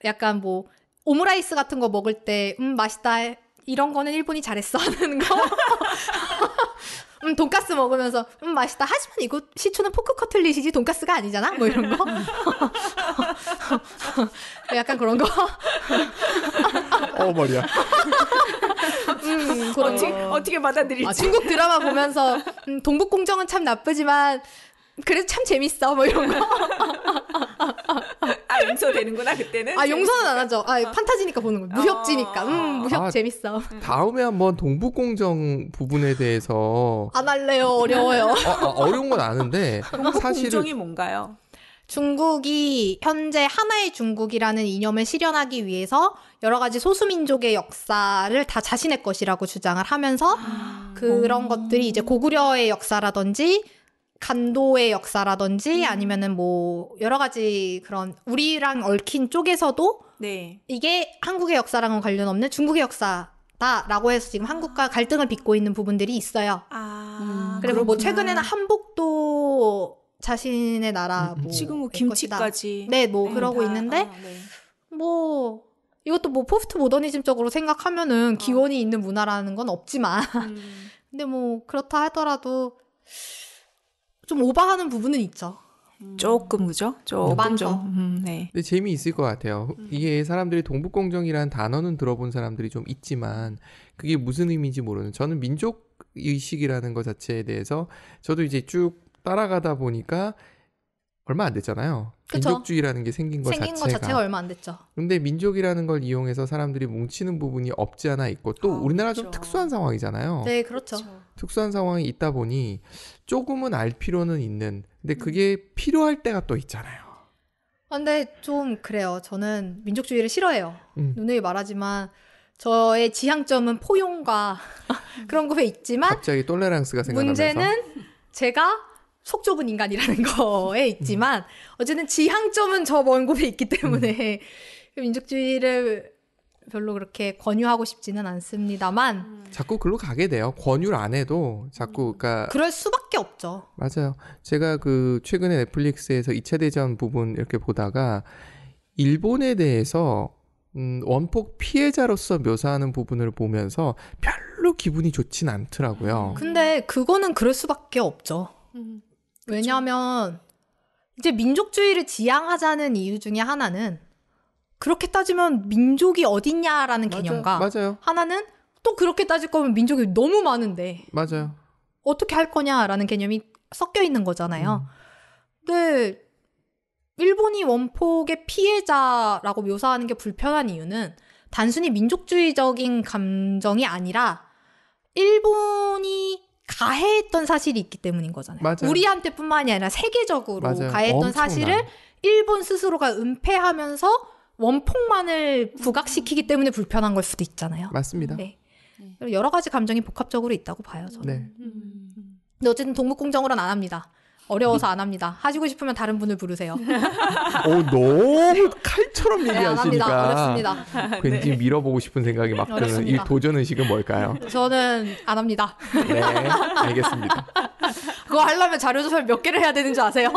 약간 뭐 오므라이스 같은 거 먹을 때, 음 맛있다 이런 거는 일본이 잘했어 하는 거. 음, 돈까스 먹으면서 음, 맛있다. 하지만 이곳 시초는 포크 커틀릿이지 돈까스가 아니잖아. 뭐 이런 거. 약간 그런 거. 어 머리야. 음, 그런 어떻게, 어떻게 받아들일지. 아, 중국 드라마 보면서 음, 동북공정은 참 나쁘지만 그래도 참 재밌어 뭐 이런 거. 아 용서되는구나 그때는. 아 용서는 안 하죠. 아 판타지니까 보는 거. 무협지니까. 아. 음 무협 아, 재밌어. 다음에 한번 동북공정 부분에 대해서 안 할래요 어려워요. 어, 어 어려운 건 아는데 사실 공정이 뭔가요? 중국이 현재 하나의 중국이라는 이념을 실현하기 위해서 여러 가지 소수민족의 역사를 다 자신의 것이라고 주장을 하면서 아. 그런 것들이 이제 고구려의 역사라든지 간도의 역사라든지 음. 아니면은 뭐 여러 가지 그런 우리랑 얽힌 쪽에서도 네. 이게 한국의 역사랑은 관련 없는 중국의 역사다라고 해서 지금 한국과 아. 갈등을 빚고 있는 부분들이 있어요. 아, 음, 그리고 뭐 그렇구나. 뭐 최근에는 한복도 자신의 나라 음, 뭐 지금 네, 뭐 김치까지 네뭐 네, 그러고 다, 있는데 아, 네. 뭐 이것도 뭐 포스트 모더니즘적으로 생각하면은 어. 기원이 있는 문화라는 건 없지만 음. 근데 뭐 그렇다 하더라도 좀 오버하는 부분은 있죠. 음. 조금 그죠? 조금 많죠. 좀. 음, 네. 근데 재미 있을 것 같아요. 음. 이게 사람들이 동북공정이란 단어는 들어본 사람들이 좀 있지만 그게 무슨 의미인지 모르는. 저는 민족 의식이라는 것 자체에 대해서 저도 이제 쭉 따라가다 보니까 얼마 안 됐잖아요. 그쵸? 민족주의라는 게 생긴 것 생긴 자체가. 것 자체가 얼마 안 됐죠. 근데 민족이라는 걸 이용해서 사람들이 뭉치는 부분이 없지 않아 있고 또 아, 우리나라 그렇좀 특수한 상황이잖아요. 네, 그렇죠. 그렇 특수한 상황이 있다 보니 조금은 알 필요는 있는 근데 음. 그게 필요할 때가 또 있잖아요. 아, 근데 좀 그래요. 저는 민족주의를 싫어해요. 음. 누누이 말하지만 저의 지향점은 포용과 그런 거에 있지만 갑자기 똘레랑스가 생각나면서 문제는 제가 속 좁은 인간이라는 거에 있지만 음. 어쨌든 지향점은 저 먼 곳에 있기 때문에 음. 민족주의를 별로 그렇게 권유하고 싶지는 않습니다만 음. 자꾸 글로 가게 돼요. 권유를 안 해도 자꾸 음. 그러니까 그럴 수밖에 없죠. 맞아요. 제가 그 최근에 넷플릭스에서 2차 대전 부분 이렇게 보다가 일본에 대해서 음, 원폭 피해자로서 묘사하는 부분을 보면서 별로 기분이 좋진 않더라고요. 음. 근데 그거는 그럴 수밖에 없죠. 음. 왜냐하면 이제 민족주의를 지향하자는 이유 중에 하나는 그렇게 따지면 민족이 어딨냐라는 개념과 맞아요. 하나는 또 그렇게 따질 거면 민족이 너무 많은데 맞아요. 어떻게 할 거냐라는 개념이 섞여 있는 거잖아요. 음. 근데 일본이 원폭의 피해자라고 묘사하는 게 불편한 이유는 단순히 민족주의적인 감정이 아니라 일본이 가해했던 사실이 있기 때문인 거잖아요. 맞아요. 우리한테뿐만이 아니라 세계적으로 맞아요. 가해했던 엄청난. 사실을 일본 스스로가 은폐하면서 원폭만을 부각시키기 때문에 불편한 걸 수도 있잖아요. 맞습니다. 네. 네. 여러 가지 감정이 복합적으로 있다고 봐요, 저는. 네. 음. 근데 어쨌든 동물공정으로는 안 합니다. 어려워서 안 합니다. 하시고 싶으면 다른 분을 부르세요. 오 어, 너무 칼처럼 얘기하시니까 네, 어렵습니다. 네. 왠지 네. 밀어보고 싶은 생각이 막 드는 이 도전 의식은 뭘까요? 저는 안 합니다. 네, 알겠습니다. 그거 하려면 자료 조사를 몇 개를 해야 되는지 아세요?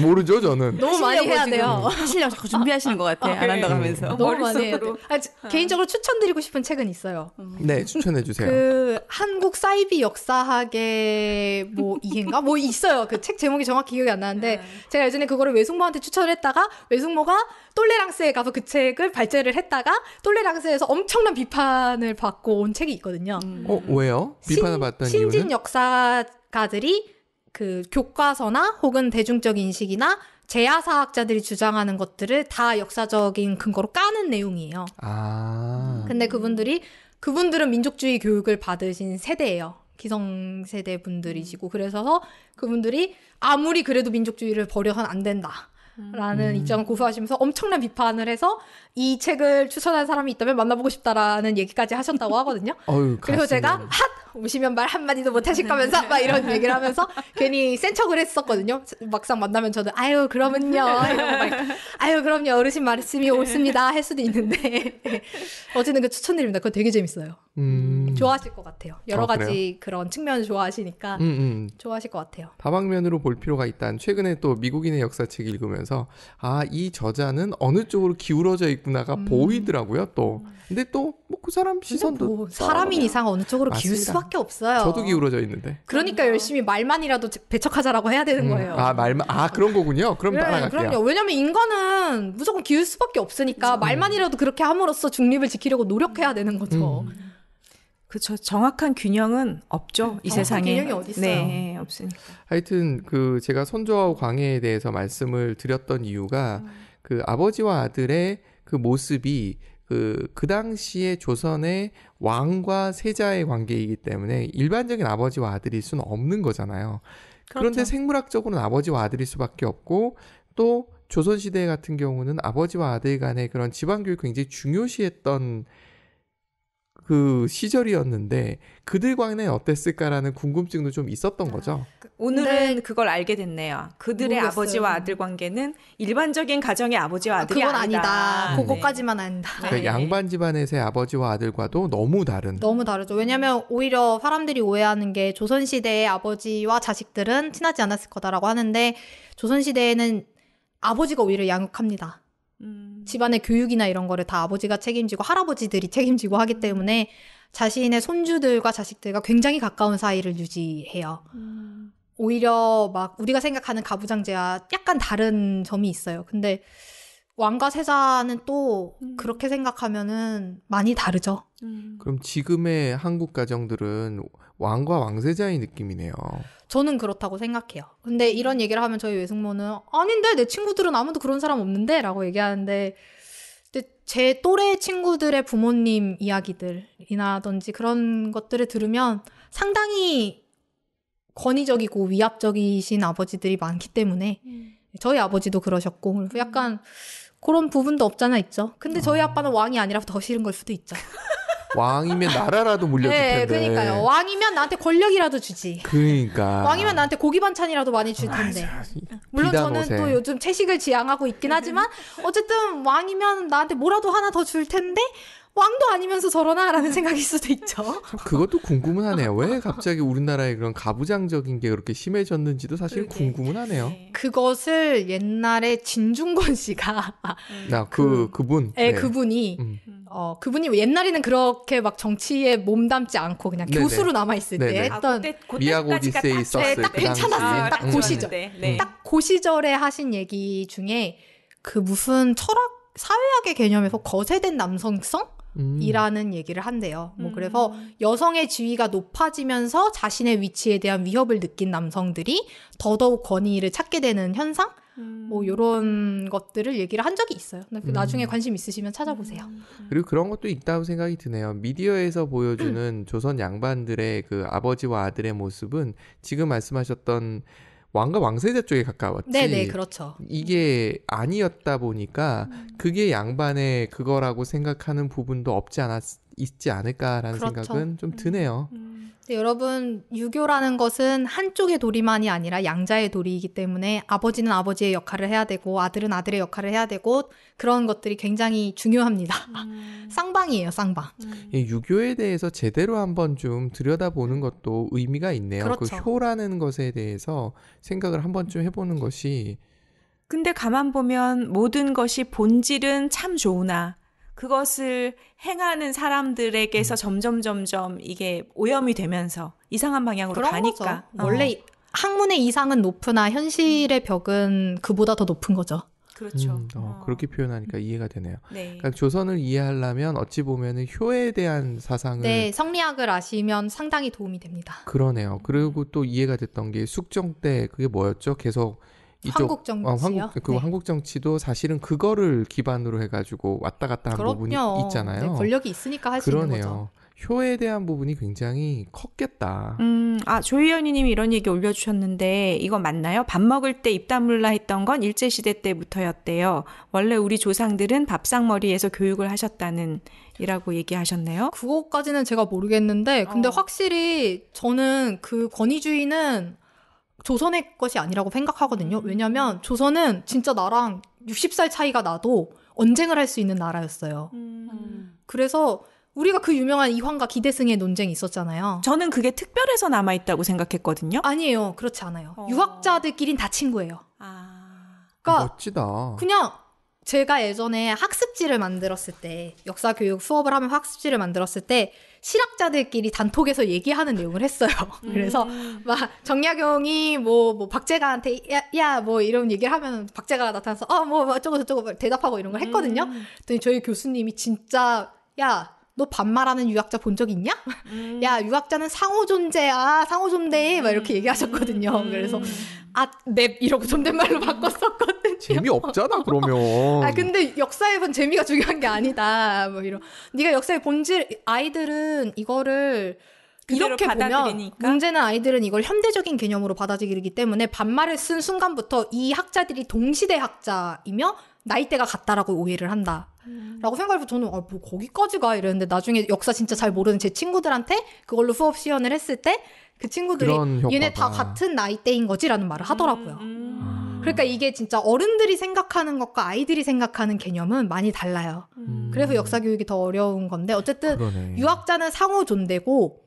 모르죠, 저는. 너무 많이 해야 돼요. 하시려고 자꾸 준비하시는 것 같아. 아, 안 한다고 음. 하면서. 너무 많이 해야 돼. 아 아. 개인적으로 추천드리고 싶은 책은 있어요. 음. 네, 추천해 주세요. 그 한국 사이비 역사학의 뭐 이해인가? 뭐 있어요. 그책 제목이 정확히 기억이 안 나는데 네. 제가 예전에 그거를 외숙모한테 추천을 했다가 외숙모가 똘레랑스에 가서 그 책을 발제를 했다가 똘레랑스에서 엄청난 비판을 받고 온 책이 있거든요. 음. 어 왜요? 비판을 받던 이유는 신진 역사가들이 그 교과서나 혹은 대중적 인식이나 재야사학자들이 주장하는 것들을 다 역사적인 근거로 까는 내용이에요. 아. 근데 그분들이 그분들은 민족주의 교육을 받으신 세대예요. 기성세대 분들이시고 음. 그래서 그분들이 아무리 그래도 민족주의를 버려선 안 된다. 라는 음. 음. 입장을 고수하시면서 엄청난 비판을 해서 이 책을 추천한 사람이 있다면 만나보고 싶다라는 얘기까지 하셨다고 하거든요. 어휴, 그래서 제가 핫 오시면 말 한마디도 못 하실 네. 거면서 막 이런 얘기를 하면서 괜히 센 척을 했었거든요. 막상 만나면 저도 아유 그러면요. 아유 그럼요 어르신 말씀이 옳습니다 할 수도 있는데 어쨌든 그 추천드립니다. 그거 되게 재밌어요. 음... 좋아하실 것 같아요. 여러 어, 가지 그런 측면을 좋아하시니까 음, 음. 좋아하실 것 같아요. 다방면으로 볼 필요가 있다. 최근에 또 미국인의 역사책 읽으면서 아 이 저자는 어느 쪽으로 기울어져 있구나가 음. 보이더라고요. 또 음. 근데 또 뭐 그 사람 뭐 시선도 뭐 사람인 아, 이상 어느 쪽으로 맞습니다. 기울 수밖에 수밖에 없어요. 저도 기울어져 있는데. 그러니까 열심히 말만이라도 배척하자라고 해야 되는 음. 거예요. 아 말만 아 그런 거군요. 그럼 네, 따라갈게요. 그럼요. 왜냐면 인간은 무조건 기울 수밖에 없으니까 음. 말만이라도 그렇게 함으로써 중립을 지키려고 노력해야 되는 거죠. 음. 그렇죠. 정확한 균형은 없죠. 이 세상에. 균형이 어디 있어요? 네, 네 없으니까. 하여튼 그 제가 손주와 광해에 대해서 말씀을 드렸던 이유가 음. 그 아버지와 아들의 그 모습이 그, 그 당시에 조선의 왕과 세자의 관계이기 때문에 일반적인 아버지와 아들일 수는 없는 거잖아요. 그렇죠. 그런데 생물학적으로는 아버지와 아들일 수밖에 없고 또 조선시대 같은 경우는 아버지와 아들 간의 그런 지방교육 굉장히 중요시했던 그 시절이었는데 그들과는 어땠을까라는 궁금증도 좀 있었던 아, 거죠. 그 오늘은 그걸 알게 됐네요. 그들의 모르겠어요. 아버지와 아들 관계는 일반적인 가정의 아버지와 아, 아들이 그건 아니다. 아니다. 네. 그거까지만 아니다. 네. 그러니까 양반 집안에서의 아버지와 아들과도 너무 다른. 너무 다르죠. 왜냐하면 오히려 사람들이 오해하는 게 조선 시대의 아버지와 자식들은 친하지 않았을 거다라고 하는데 조선 시대에는 아버지가 오히려 양육합니다. 음. 집안의 교육이나 이런 거를 다 아버지가 책임지고 할아버지들이 책임지고 하기 음. 때문에 자신의 손주들과 자식들과 굉장히 가까운 사이를 유지해요. 음. 오히려 막 우리가 생각하는 가부장제와 약간 다른 점이 있어요. 근데 왕과 세자는 또 음. 그렇게 생각하면은 많이 다르죠. 음. 그럼 지금의 한국 가정들은 왕과 왕세자의 느낌이네요. 저는 그렇다고 생각해요. 근데 이런 얘기를 하면 저희 외숙모는 아닌데 내 친구들은 아무도 그런 사람 없는데 라고 얘기하는데 근데 제 또래 친구들의 부모님 이야기들이나든지 그런 것들을 들으면 상당히 권위적이고 위압적이신 아버지들이 많기 때문에 음. 저희 아버지도 그러셨고 음. 약간 그런 부분도 없잖아 있죠. 근데 저희 아. 아빠는 왕이 아니라 더 싫은 걸 수도 있죠. 왕이면 나라라도 물려줄 네, 텐데. 네, 그러니까요. 왕이면 나한테 권력이라도 주지. 그러니까. 왕이면 나한테 고기 반찬이라도 많이 줄 텐데. 아 물론 저는 오세. 또 요즘 채식을 지향하고 있긴 하지만 어쨌든 왕이면 나한테 뭐라도 하나 더 줄 텐데 왕도 아니면서 저러나라는 생각일 수도 있죠. 그것도 궁금은 하네요. 왜 갑자기 우리나라에 그런 가부장적인 게 그렇게 심해졌는지도 사실 그게 궁금은 하네요. 네. 그것을 옛날에 진중권 씨가 야, 음. 아, 그, 그 그분 예, 네. 그분이 음. 어, 그분이 옛날에는 그렇게 막 정치에 몸담지 않고 그냥 네네. 교수로 남아 있을 때 했던 미야고 디세이 썼을 때딱 괜찮았어요. 딱 네, 그 음. 고시절. 네. 딱 고시절에 하신 얘기 중에 그 무슨 철학 사회학의 개념에서 거세된 남성성? 음. 이라는 얘기를 한대요. 뭐 그래서 음. 여성의 지위가 높아지면서 자신의 위치에 대한 위협을 느낀 남성들이 더더욱 권위를 찾게 되는 현상? 음. 뭐요런 것들을 얘기를 한 적이 있어요. 그 나중에 음. 관심 있으시면 찾아보세요. 음. 그리고 그런 것도 있다고 생각이 드네요. 미디어에서 보여주는 조선 양반들의 그 아버지와 아들의 모습은 지금 말씀하셨던 왕과 왕세자 쪽에 가까웠지. 네네, 네, 그렇죠. 이게 음. 아니었다 보니까 음. 그게 양반의 그거라고 생각하는 부분도 없지 않았 있지 않을까라는 그렇죠. 생각은 좀 음. 드네요. 음. 네, 여러분, 유교라는 것은 한쪽의 도리만이 아니라 양자의 도리이기 때문에 아버지는 아버지의 역할을 해야 되고 아들은 아들의 역할을 해야 되고 그런 것들이 굉장히 중요합니다. 음. 쌍방이에요, 쌍방. 음. 예, 유교에 대해서 제대로 한번 좀 들여다보는 것도 의미가 있네요. 그 그렇죠. 그 효라는 것에 대해서 생각을 한번 좀 해보는 것이 근데 가만 보면 모든 것이 본질은 참 좋으나 그것을 행하는 사람들에게서 음. 점점 점점 이게 오염이 되면서 이상한 방향으로 가니까 거죠. 어. 원래 어. 학문의 이상은 높으나 현실의 음. 벽은 그보다 더 높은 거죠. 그렇죠. 음, 어, 어. 그렇게 표현하니까 이해가 되네요. 네. 그러니까 조선을 이해하려면 어찌 보면은 효에 대한 사상을 네, 성리학을 아시면 상당히 도움이 됩니다. 그러네요. 그리고 음. 또 이해가 됐던 게 숙정 때 그게 뭐였죠? 계속 이쪽, 한국 어, 정치요? 어, 한국, 그 네. 한국 정치도 사실은 그거를 기반으로 해가지고 왔다 갔다 한 그럼요. 부분이 그렇죠. 있잖아요. 네, 권력이 있으니까 할 수 있는 거죠. 효에 대한 부분이 굉장히 컸겠다. 음, 아, 조희연이 님이 이런 얘기 올려주셨는데, 이거 맞나요? 밥 먹을 때입 다물라 했던 건 일제시대 때부터였대요. 원래 우리 조상들은 밥상머리에서 교육을 하셨다는, 이라고 얘기하셨네요. 그것까지는 제가 모르겠는데, 근데 어. 확실히 저는 그 권위주의는 조선의 것이 아니라고 생각하거든요. 음. 왜냐면 조선은 진짜 나랑 60살 차이가 나도 언쟁을 할 수 있는 나라였어요. 음. 그래서 우리가 그 유명한 이황과 기대승의 논쟁이 있었잖아요. 저는 그게 특별해서 남아있다고 생각했거든요. 아니에요. 그렇지 않아요. 어. 유학자들끼린 다 친구예요. 아. 그러니까 멋지다. 그냥 제가 예전에 학습지를 만들었을 때, 역사 교육 수업을 하면 학습지를 만들었을 때, 실학자들끼리 단톡에서 얘기하는 내용을 했어요. 음. 그래서 막 정약용이 뭐, 뭐 박재가한테 야, 야, 뭐 이런 얘기를 하면 박재가가 나타나서 어, 뭐, 뭐 어쩌고 저쩌고 대답하고 이런 걸 했거든요. 음. 그랬더니 저희 교수님이 진짜 야, 너 반말하는 유학자 본 적 있냐? 음. 야, 유학자는 상호 존재야, 상호 존재막 이렇게 얘기하셨거든요. 그래서, 아, 넵, 네, 이러고 존댓말로 바꿨었거든. 재미없잖아 그러면. 아 근데 역사에본 재미가 중요한 게 아니다. 뭐 이런. 네가 역사의 본질 아이들은 이거를 이렇게 보면 문제는 아이들은 이걸 현대적인 개념으로 받아들이기 때문에 반말을 쓴 순간부터 이 학자들이 동시대 학자이며 나이대가 같다라고 오해를 한다. 음. 라고 생각해서 저는 아, 뭐 거기까지 가 이랬는데 나중에 역사 진짜 잘 모르는 제 친구들한테 그걸로 수업 시연을 했을 때 그 친구들이 얘네 다 같은 나이대인 거지라는 말을 하더라고요. 음. 음. 아. 그러니까 이게 진짜 어른들이 생각하는 것과 아이들이 생각하는 개념은 많이 달라요. 음. 그래서 역사 교육이 더 어려운 건데 어쨌든 그러네. 유학자는 상호 존대고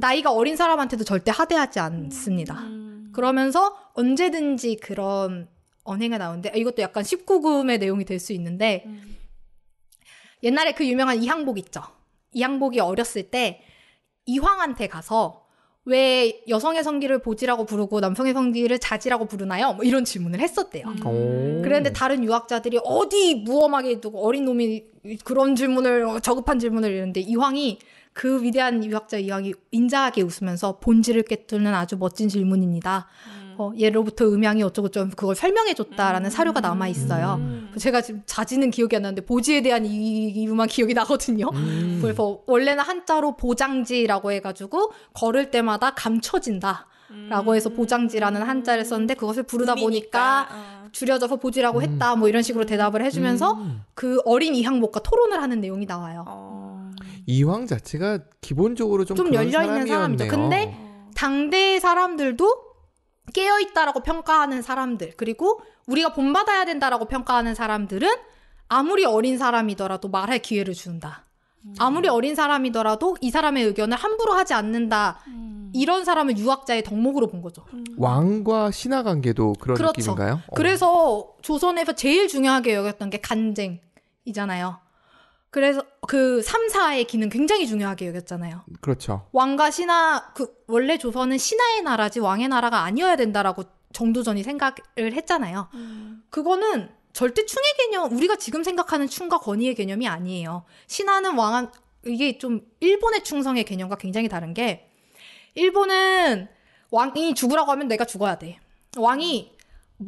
나이가 어린 사람한테도 절대 하대하지 않습니다. 음. 그러면서 언제든지 그런 언행이 나오는데 이것도 약간 19금의 내용이 될 수 있는데 음. 옛날에 그 유명한 이항복 있죠. 이항복이 어렸을 때 이황한테 가서 왜 여성의 성기를 보지라고 부르고 남성의 성기를 자지라고 부르나요? 뭐 이런 질문을 했었대요. 음. 그런데 다른 유학자들이 어디 무엄하게 두고 어린 놈이 그런 질문을 저급한 질문을 이러는데 이황이 그 위대한 유학자 이황이 인자하게 웃으면서 본질을 깨뜨는 아주 멋진 질문입니다. 음. 음. 어, 예로부터 음향이 어쩌고저쩌고 그걸 설명해줬다라는 음. 사료가 남아 있어요. 음. 제가 지금 자지는 기억이 안 나는데 보지에 대한 이유만 기억이 나거든요. 그래서 뭐 원래는 한자로 보장지라고 해가지고 걸을 때마다 감춰진다. 라고 해서 보장지라는 한자를 썼는데 그것을 부르다 보니까 아. 줄여져서 보지라고 했다 뭐 이런 식으로 대답을 해주면서 음. 그 어린 이항목과 토론을 하는 내용이 나와요. 어. 이황 자체가 기본적으로 좀, 좀 열려 있는 사람이죠. 근데 어. 당대 사람들도 깨어있다라고 평가하는 사람들, 그리고 우리가 본받아야 된다라고 평가하는 사람들은 아무리 어린 사람이더라도 말할 기회를 준다. 음. 아무리 어린 사람이더라도 이 사람의 의견을 함부로 하지 않는다. 음. 이런 사람을 유학자의 덕목으로 본 거죠. 음. 왕과 신하 관계도 그런 그렇죠. 느낌인가요? 어. 그래서 어. 조선에서 제일 중요하게 여겼던 게 간쟁이잖아요. 그래서 그 3, 4의 기능 굉장히 중요하게 여겼잖아요. 그렇죠. 왕과 신하, 그 원래 조선은 신하의 나라지 왕의 나라가 아니어야 된다라고 정도전이 생각을 했잖아요. 음. 그거는 절대 충의 개념, 우리가 지금 생각하는 충과 권위의 개념이 아니에요. 신하는 왕한, 이게 좀 일본의 충성의 개념과 굉장히 다른 게, 일본은 왕이 죽으라고 하면 내가 죽어야 돼. 왕이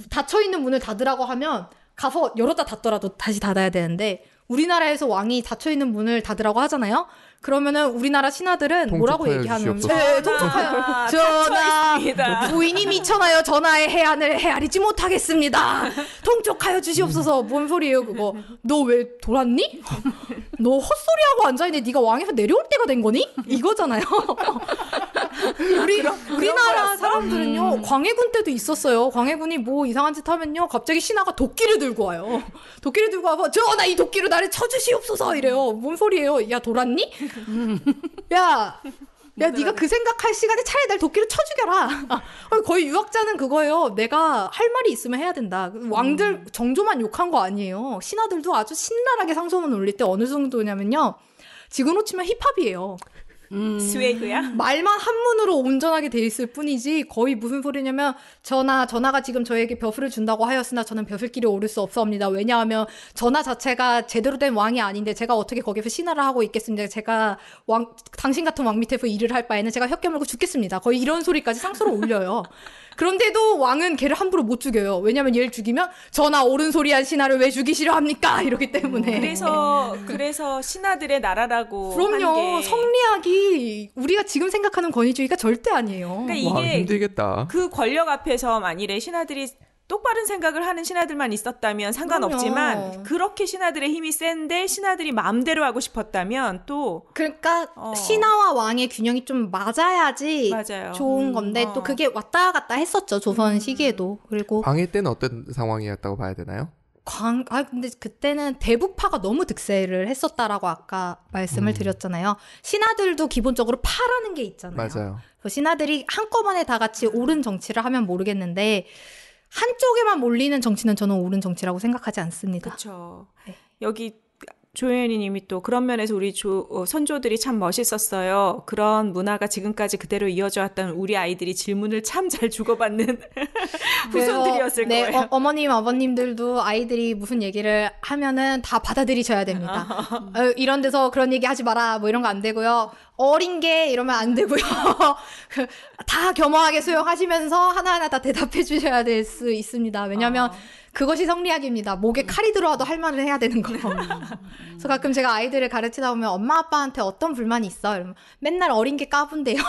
닫혀있는 문을 닫으라고 하면 가서 열었다 닫더라도 다시 닫아야 되는데, 우리나라에서 왕이 닫혀 있는 문을 닫으라고 하잖아요. 그러면은 우리나라 신하들은 뭐라고 얘기하는? 네, 통첩하여 전하 부인이 미쳐나요 전하의 해안을 헤아리지 못하겠습니다. 통촉하여 주시옵소서. 뭔 소리예요 그거? 너 왜 돌았니? 너 헛소리하고 앉아 있네데 네가 왕에서 내려올 때가 된 거니? 이거잖아요. 우리 우리나라 사람들은요 음. 광해군 때도 있었어요. 광해군이 뭐 이상한 짓 하면요 갑자기 신하가 도끼를 들고 와요. 도끼를 들고 와서 저나 이 도끼로 나를 쳐주시옵소서 이래요. 뭔 소리예요? 야 돌았니? 야. 야, 네가 그 생각할 시간에 차라리 날도끼로 쳐죽여라. 어, 거의 유학자는 그거예요. 내가 할 말이 있으면 해야 된다. 왕들 음. 정조만 욕한 거 아니에요. 신하들도 아주 신랄하게 상소문 올릴 때 어느 정도냐면요. 지금으로 치면 힙합이에요. 음. 스웨그야? 말만 한문으로 온전하게 돼 있을 뿐이지 거의 무슨 소리냐면 전하 전하가 지금 저에게 벼슬을 준다고 하였으나 저는 벼슬길이 오를 수 없사옵니다. 왜냐하면 전하 자체가 제대로 된 왕이 아닌데 제가 어떻게 거기서 신하를 하고 있겠습니까? 제가 왕 당신 같은 왕 밑에서 일을 할 바에는 제가 혀깨물고 죽겠습니다. 거의 이런 소리까지 상소로 올려요. 그런데도 왕은 걔를 함부로 못 죽여요. 왜냐면 얘를 죽이면 전하 옳은 소리한 신하를 왜 죽이시려 합니까? 이러기 때문에. 그래서 그래서 신하들의 나라라고 그럼요. 성리학이 우리가 지금 생각하는 권위주의가 절대 아니에요. 그러니까 이게 힘들겠다. 그 권력 앞에서 만일에 신하들이 똑바른 생각을 하는 신하들만 있었다면 상관없지만 그럼요. 그렇게 신하들의 힘이 센데 신하들이 마음대로 하고 싶었다면 또 그러니까 어. 신하와 왕의 균형이 좀 맞아야지 맞아요. 좋은 음, 건데 어. 또 그게 왔다 갔다 했었죠 조선 시기에도 그리고 방해 때는 어떤 상황이었다고 봐야 되나요? 광, 아, 근데 그때는 대북파가 너무 득세를 했었다라고 아까 말씀을 음. 드렸잖아요. 신하들도 기본적으로 파라는 게 있잖아요. 맞아요. 그 신하들이 한꺼번에 다 같이 옳은 정치를 하면 모르겠는데, 한쪽에만 몰리는 정치는 저는 옳은 정치라고 생각하지 않습니다. 그렇죠. 네. 여기 조혜연이 님이 또 그런 면에서 우리 조, 어, 선조들이 참 멋있었어요. 그런 문화가 지금까지 그대로 이어져 왔던 우리 아이들이 질문을 참 잘 주고받는 후손들이었을 네, 거예요. 네, 어, 머님 아버님들도 아이들이 무슨 얘기를 하면은 다 받아들이셔야 됩니다. 아. 어, 이런 데서 그런 얘기 하지 마라, 뭐 이런 거 안 되고요. 어린 게 이러면 안 되고요. 다 겸허하게 수용하시면서 하나하나 다 대답해 주셔야 될 수 있습니다. 왜냐하면 어. 아. 그것이 성리학입니다. 목에 네. 칼이 들어와도 할 말을 해야 되는 거예요. 그래서 가끔 제가 아이들을 가르치다 보면 엄마 아빠한테 어떤 불만이 있어? 이러면 맨날 어린 게 까분데요.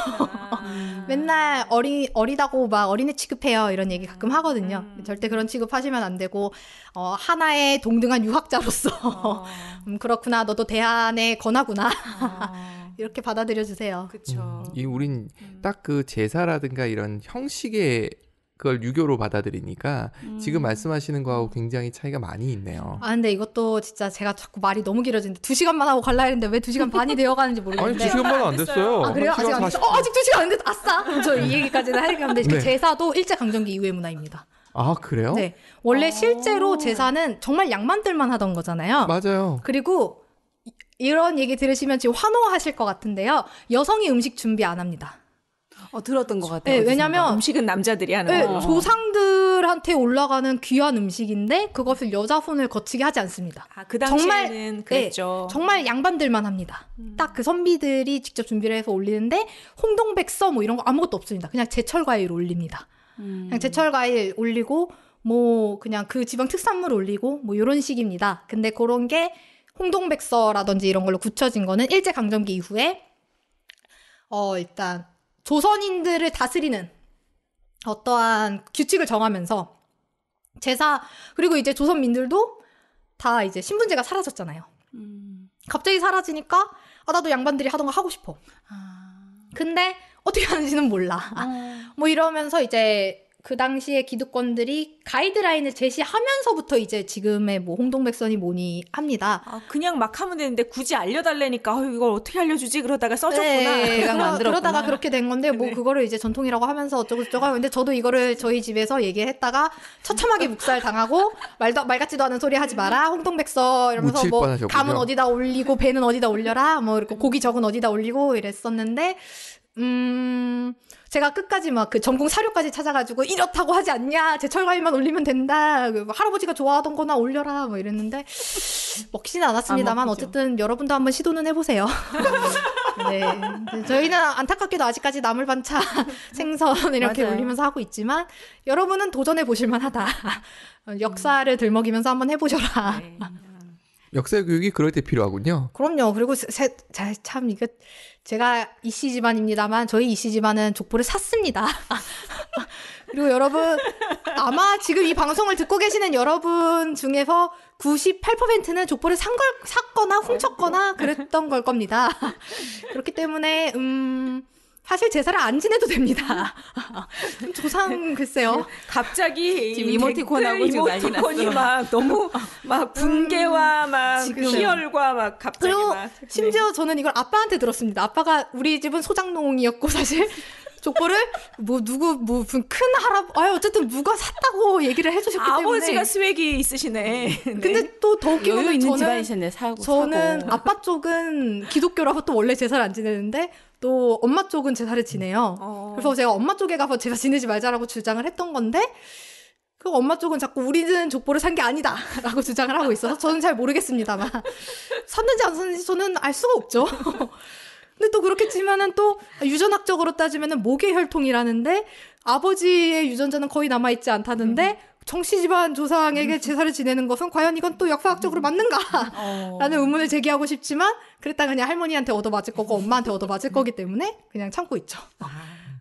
아. 맨날 어리 어리다고 막 어린애 취급해요. 이런 얘기 가끔 음. 하거든요. 음. 절대 그런 취급하시면 안 되고 어, 하나의 동등한 유학자로서 어. 음, 그렇구나. 너도 대안의 권하구나. 어. 이렇게 받아들여 주세요. 그렇죠. 음, 이 우린 음. 딱그 제사라든가 이런 형식의 그걸 유교로 받아들이니까 음. 지금 말씀하시는 거하고 굉장히 차이가 많이 있네요. 아 근데 이것도 진짜 제가 자꾸 말이 너무 길어지는데 두 시간만 하고 갈라 했는데 왜 두 시간 반이 되어가는지 모르겠는데. 아니 두 시간만 안 됐어요. 아 그래요? 아직 안 됐어. 어, 아직 두 시간 안 됐. 아싸. 저 이 얘기까지는 하니데 네. 제사도 일제 강점기 이후의 문화입니다. 아 그래요? 네. 원래 아... 실제로 제사는 정말 양반들만 하던 거잖아요. 맞아요. 그리고 이런 얘기 들으시면 지금 환호하실 것 같은데요. 여성이 음식 준비 안 합니다. 어, 들었던 것 같아요. 네, 왜냐면 음식은 남자들이 하는 네, 거. 조상들한테 올라가는 귀한 음식인데 그것을 여자 손을 거치게 하지 않습니다. 아, 그 정말, 그랬죠. 네, 정말 양반들만 합니다. 음. 딱그 선비들이 직접 준비를 해서 올리는데 홍동백서 뭐 이런 거 아무것도 없습니다. 그냥 제철 과일 올립니다. 음. 그냥 제철 과일 올리고 뭐 그냥 그 지방 특산물 올리고 뭐 이런 식입니다. 근데 그런 게 홍동백서라든지 이런 걸로 굳혀진 거는 일제 강점기 이후에 어 일단 조선인들을 다스리는 어떠한 규칙을 정하면서 제사 그리고 이제 조선민들도 다 이제 신분제가 사라졌잖아요. 음. 갑자기 사라지니까 아 나도 양반들이 하던 거 하고 싶어. 아. 근데 어떻게 하는지는 몰라. 아. 뭐 이러면서 이제 그 당시에 기득권들이 가이드라인을 제시하면서부터 이제 지금의 뭐 홍동백선이 뭐니 합니다. 아, 그냥 막 하면 되는데 굳이 알려달래니까 어, 이걸 어떻게 알려주지 그러다가 써줬구나. 네, 그러, 그러다가 그렇게 된 건데 뭐 네. 그거를 이제 전통이라고 하면서 어쩌고저쩌고 하는데 저도 이거를 저희 집에서 얘기했다가 처참하게 묵살 당하고 말도 말 같지도 않은 소리 하지 마라 홍동백선 이러면서 뭐 감은 어디다 올리고 배는 어디다 올려라 뭐 이렇게 고기 적은 어디다 올리고 이랬었는데 음, 제가 끝까지 막 그 전공 사료까지 찾아가지고 이렇다고 하지 않냐, 제철 과일만 올리면 된다, 그 뭐 할아버지가 좋아하던 거나 올려라, 뭐 이랬는데, 먹진 않았습니다만, 어쨌든 여러분도 한번 시도는 해보세요. 네. 저희는 안타깝게도 아직까지 나물 반찬, 생선 이렇게 맞아요. 올리면서 하고 있지만, 여러분은 도전해 보실만 하다. 어, 역사를 들먹이면서 한번 해보셔라. 네. 역사 교육이 그럴 때 필요하군요. 그럼요. 그리고 세, 자, 참 이거 제가 이씨 집안입니다만 저희 이씨 집안은 족보를 샀습니다. 그리고 여러분 아마 지금 이 방송을 듣고 계시는 여러분 중에서 98%는 족보를 산걸 샀거나 훔쳤거나 그랬던 걸 겁니다. 그렇기 때문에 음 사실 제사를 안 지내도 됩니다. 조상 글쎄요. 갑자기 지금 이모티콘하고 이모티콘이 막 너무 막 분개와 음, 막 희열과 막 갑자기 막 네. 심지어 저는 이걸 아빠한테 들었습니다. 아빠가 우리 집은 소장농이었고 사실 족보를 뭐 누구 뭐 큰 할아버 아유 어쨌든 누가 샀다고 얘기를 해주셨기 때문에 아버지가 스웩이 있으시네. 음. 네. 근데 또더 웃긴 건 저는 집안이셨네, 사고, 저는 사고. 아빠 쪽은 기독교라고 또 원래 제사를 안 지내는데 또 엄마 쪽은 제사를 지내요. 음. 어. 그래서 제가 엄마 쪽에 가서 제사 지내지 말자라고 주장을 했던 건데 그 엄마 쪽은 자꾸 우리는 족보를 산 게 아니다라고 주장을 하고 있어서 저는 잘 모르겠습니다만 샀는지 안 샀는지 저는 알 수가 없죠. 근데 또그렇겠지만은또 유전학적으로 따지면은 모계 혈통이라는데 아버지의 유전자는 거의 남아 있지 않다는데 음. 정씨 집안 조상에게 제사를 지내는 것은 과연 이건 또 역사학적으로 맞는가라는 어. 의문을 제기하고 싶지만 그랬다 그냥 할머니한테 얻어맞을 거고 엄마한테 얻어맞을 거기 때문에 그냥 참고 있죠. 아.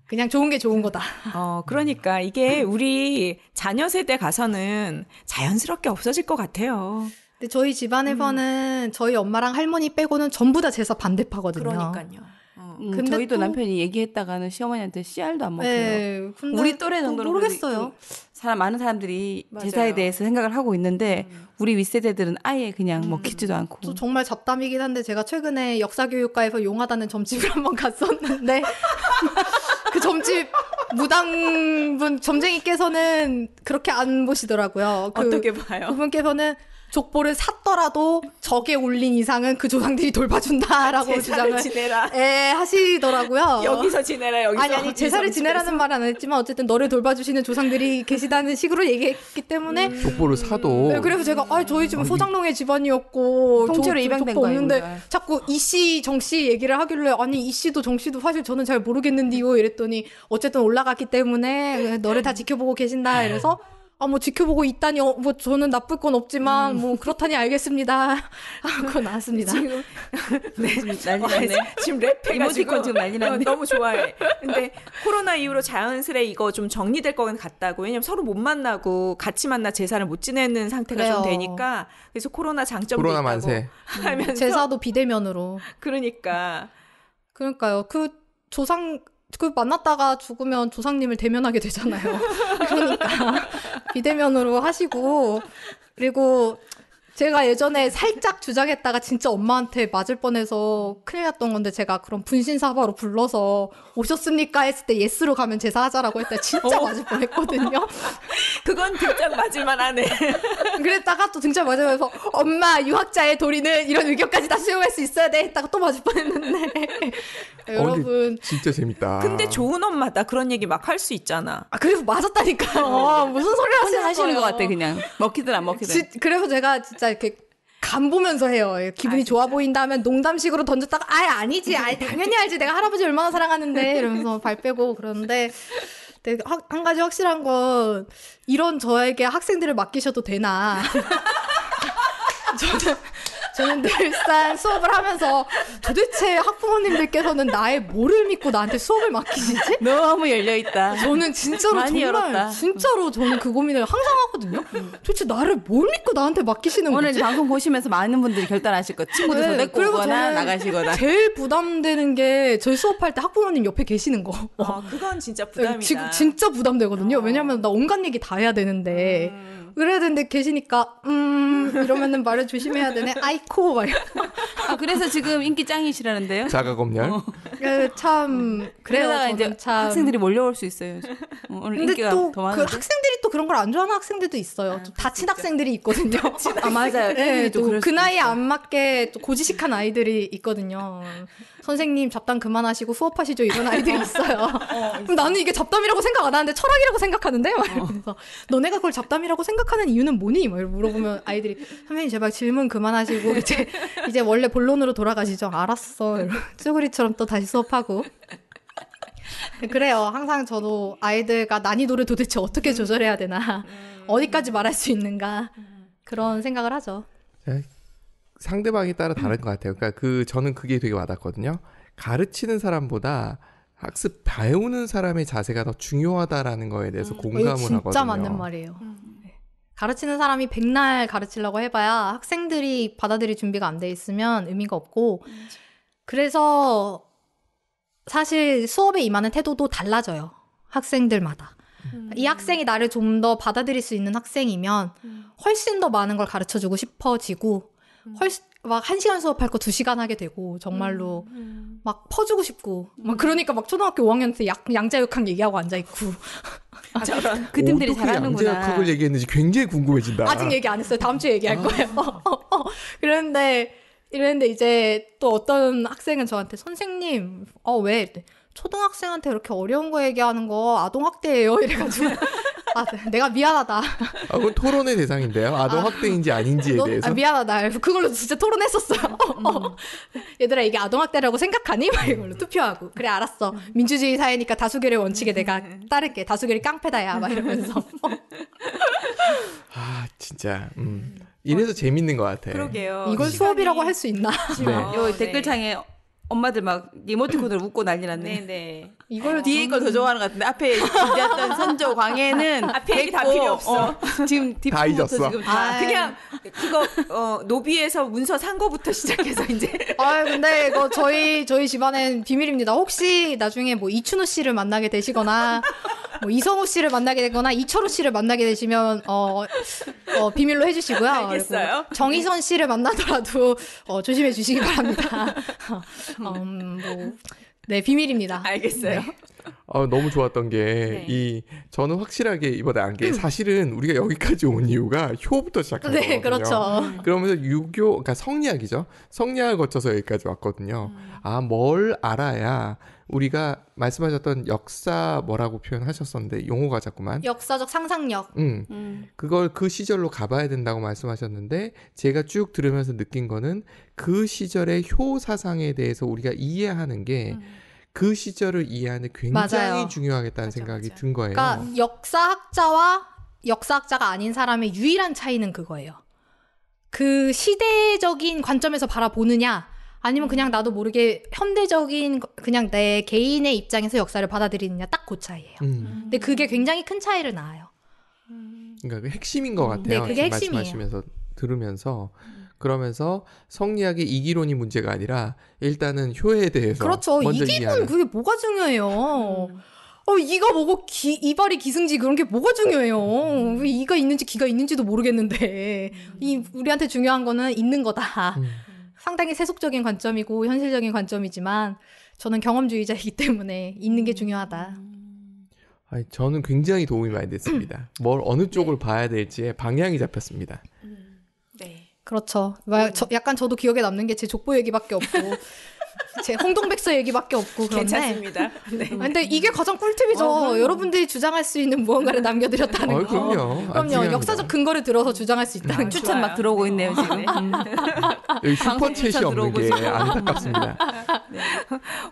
그냥 좋은 게 좋은 거다. 어, 그러니까 이게 우리 자녀 세대 가서는 자연스럽게 없어질 것 같아요. 근데 저희 집안에서는 음. 저희 엄마랑 할머니 빼고는 전부 다 제사 반대파거든요. 그러니까요. 음, 근데 저희도 또, 남편이 얘기했다가는 시어머니한테 씨알도 안 먹혀요. 네, 우리 또래 정도로 모르겠어요. 사람 많은 사람들이 맞아요. 제사에 대해서 생각을 하고 있는데 음. 우리 윗세대들은 아예 그냥 음. 먹히지도 않고. 정말 잡담이긴 한데 제가 최근에 역사교육과에서 용하다는 점집을 한 번 갔었는데 그 점집 무당분 점쟁이께서는 그렇게 안 보시더라고요. 그 어떻게 봐요? 그분께서는 족보를 샀더라도 적에 올린 이상은 그 조상들이 돌봐준다라고 아, 주장을 예, 하시더라고요. 여기서 지내라 여기서. 아니 아니 제사를 지내라는 말은안 했지만 어쨌든 너를 돌봐주시는 조상들이 계시다는 식으로 얘기했기 때문에 음. 족보를 사도. 네, 그래서 제가 아 저희 집은 소장농의 집안이었고 통째로 입양된 거였는데 자꾸 이씨 정씨 얘기를 하길래 아니 이씨도 정씨도 사실 저는 잘 모르겠는데요 이랬더니 어쨌든 올라갔기 때문에 너를 다 지켜보고 계신다 이래서 아, 뭐, 지켜보고 있다니, 어, 뭐, 저는 나쁠 건 없지만, 음. 뭐, 그렇다니 알겠습니다. 하고 나왔습니다. 지금, 네. 난리 났네. 어, 지금 랩해가 이모티콘 지금 난리 났네. 어, 너무 좋아해. 근데 코로나 이후로 자연스레 이거 좀 정리될 것 같다고. 왜냐면 서로 못 만나고 같이 만나 제사를 못 지내는 상태가 그래요. 좀 되니까. 그래서 코로나 장점도 코로나 만세. 하면서. 제사도 비대면으로. 그러니까. 그러니까요. 그 조상, 그 만났다가 죽으면 조상님을 대면하게 되잖아요. 그러니까 비대면으로 하시고 그리고 제가 예전에 살짝 주장했다가 진짜 엄마한테 맞을 뻔해서 큰일 났던 건데 제가 그런 분신사바로 불러서 오셨습니까 했을 때 예스로 가면 제사하자라고 했다 진짜 어. 맞을 뻔했거든요. 그건 등짝 맞을만 하네. 그랬다가 또 등짝 맞으면서 엄마 유학자의 도리는 이런 의견까지 다 수용할 수 있어야 돼 했다가 또 맞을 뻔했는데 네, 여러분 어, 진짜 재밌다. 근데 좋은 엄마다 그런 얘기 막 할 수 있잖아. 아 그래서 맞았다니까요. 어. 아, 무슨 소리 하시는, 하시는 것 같아 그냥 먹히든 안 먹히든. 지, 그래서 제가 진짜 진짜 이렇게 간 보면서 해요. 기분이 아, 좋아 보인다 하면 농담식으로 던졌다가 아예 아니지. 아예 당연히 알지. 내가 할아버지 얼마나 사랑하는데 이러면서 발 빼고 그러는데 근한 가지 확실한 건 이런 저에게 학생들을 맡기셔도 되나. 저는 저는 늘상 수업을 하면서 도대체 학부모님들께서는 나의 뭐를 믿고 나한테 수업을 맡기시지? 너무 열려있다. 저는 진짜로 많이 정말 열었다. 진짜로 저는 그 고민을 항상 하거든요. 도대체 나를 뭘 믿고 나한테 맡기시는 오늘 거지? 오늘 방송 보시면서 많은 분들이 결단하실 거 친구들 네, 데리고 오거나 나가시거나. 제일 부담되는 게 저희 수업할 때 학부모님 옆에 계시는 거. 아, 그건 진짜 부담이다. 네, 지, 진짜 부담되거든요. 어. 왜냐면 나 온갖 얘기 다 해야 되는데 음. 그래야 되는데 계시니까 음 이러면은 말을 조심해야 되네. 아이코 막. 아 그래서 지금 인기 짱이시라는데요? 자가 검열. 어. 예, 참 그래요. 그래다가 이제 참... 학생들이 몰려올 수 있어요. 뭐 오늘 인기가 또더 그 많은데. 그 학생들이 그런 걸 안 좋아하는 학생들도 있어요. 아좀 다친 진짜. 학생들이 있거든요. 아 맞아요. 네, 또그 나이에 있죠. 안 맞게 또 고지식한 아이들이 있거든요. 선생님 잡담 그만하시고 수업하시죠 이런 아이들이 어. 있어요. 어, 그럼 나는 이게 잡담이라고 생각 안 하는데 철학이라고 생각하는데 막 어. 이러면서 어. 너네가 그걸 잡담이라고 생각하는 이유는 뭐니? 막 이렇게 물어보면 아이들이 선생님 제발 질문 그만하시고 이제 이제 원래 본론으로 돌아가시죠. 알았어. 이러면 쭈구리처럼 또 다시 수업하고. 그래요. 항상 저도 아이들과 난이도를 도대체 어떻게 음. 조절해야 되나, 음. 어디까지 말할 수 있는가 음. 그런 생각을 하죠. 네. 상대방에 따라 다른 것 같아요. 그러니까 그 저는 그게 되게 와닿거든요. 가르치는 사람보다 학습 배우는 사람의 자세가 더 중요하다라는 거에 대해서 음. 공감을 진짜 하거든요. 진짜 맞는 말이에요. 네. 가르치는 사람이 백날 가르치려고 해봐야 학생들이 받아들일 준비가 안 돼 있으면 의미가 없고 그래서 사실 수업에 임하는 태도도 달라져요. 학생들마다. 음. 이 학생이 나를 좀 더 받아들일 수 있는 학생이면 음. 훨씬 더 많은 걸 가르쳐 주고 싶어지고 음. 훨씬 막한 시간 수업할 거 두 시간 하게 되고 정말로 음, 음. 막 퍼주고 싶고 막 음. 그러니까 막 초등학교 5학년 때 양, 양자역학 얘기하고 앉아 있고 아, 그분들이 잘하는거나 양자역학을 얘기했는지 굉장히 궁금해진다. 아직 얘기 안 했어요. 다음 주에 얘기할 아. 거예요. 어, 어, 어. 그런데 이랬는데 이제 또 어떤 학생은 저한테 선생님, 어, 왜? 초등학생한테 그렇게 어려운 거 얘기하는 거 아동학대예요. 이래가지고. 아, 내가 미안하다. 아, 그건 토론의 대상인데요. 아동학대인지 아, 닌지에 아, 대해서. 아, 미안하다. 그걸로 진짜 토론했었어요. 어. 얘들아, 이게 아동학대라고 생각하니? 막 이걸로 투표하고. 그래, 알았어. 민주주의 사회니까 다수결의 원칙에 내가 따를게. 다수결이 깡패다야. 막 이러면서. 아, 진짜. 음. 이래서 어, 재밌는 것 같아요. 그러게요. 이걸 시간이... 수업이라고 할 수 있나? 그렇죠. 네. 어, 요 댓글창에 엄마들 막이모티콘을로 웃고 난리 났네. 네네. 이걸 뒤에 걸 더 좋아하는 것 같은데 앞에 얘기했던 선조 광해는 앞에 얘기 다 필요 없어. 어, 지금 다 잊었어. 지금 다 아. 그냥 그거 어, 노비에서 문서 산 거부터 시작해서 이제. 아 근데 이거 저희 저희 집안엔 비밀입니다. 혹시 나중에 뭐 이춘호 씨를 만나게 되시거나 뭐 이성우 씨를 만나게 되거나 이철우 씨를 만나게 되시면 어, 어 비밀로 해주시고요. 알겠어요. 정희선 씨를 만나더라도 어, 조심해 주시기 바랍니다. 음, 뭐, 네 비밀입니다. 알겠어요. 네. 어, 너무 좋았던 게, 네. 이, 저는 확실하게 이번에 안 게, 사실은 우리가 여기까지 온 이유가 효부터 시작한 네, 거거든요. 그렇죠. 그러면서 유교, 그러니까 성리학이죠. 성리학을 거쳐서 여기까지 왔거든요. 음. 아, 뭘 알아야 우리가 말씀하셨던 역사 뭐라고 표현하셨었는데 용어가 자꾸만 역사적 상상력. 음. 음. 그걸 그 시절로 가봐야 된다고 말씀하셨는데 제가 쭉 들으면서 느낀 거는 그 시절의 효 사상에 대해서 우리가 이해하는 게 음. 그 시절을 이해하는 굉장히 맞아요. 중요하겠다는 맞아, 생각이 맞아. 든 거예요. 그러니까 역사학자와 역사학자가 아닌 사람의 유일한 차이는 그거예요. 그 시대적인 관점에서 바라보느냐 아니면 음. 그냥 나도 모르게 현대적인 그냥 내 개인의 입장에서 역사를 받아들이느냐 딱 그 차이예요. 음. 근데 그게 굉장히 큰 차이를 낳아요. 그러니까 그 핵심인 것 음. 같아요. 네, 그게 핵심이에요. 말씀하시면서 들으면서 그러면서 성리학의 이기론이 문제가 아니라 일단은 효에 대해서 그렇죠. 이기론 이해하는. 그게 뭐가 중요해요. 음. 어, 이가 뭐고 기, 이발이 기승지 그런 게 뭐가 중요해요. 왜 이가 있는지 기가 있는지도 모르겠는데. 이, 우리한테 중요한 거는 있는 거다. 음. 상당히 세속적인 관점이고 현실적인 관점이지만 저는 경험주의자이기 때문에 있는 게 음. 중요하다. 아니, 저는 굉장히 도움이 많이 됐습니다. 뭘 어느 쪽을 봐야 될지에 방향이 잡혔습니다. 음. 그렇죠. 막 음. 저, 약간 저도 기억에 남는 게 제 족보 얘기밖에 없고 제 홍동백서 얘기밖에 없고 그런데 괜찮습니다. 음. 네. 근데 이게 가장 꿀팁이죠. 어, 여러분들이 주장할 수 있는 무언가를 음. 남겨드렸다는 어, 거. 그럼요. 그럼요. 역사적 근거를 들어서 주장할 수 있다는 아, 추천 막 들어오고 있네요 지금. 여기 슈퍼챗이 없는 게 안타깝습니다. 네.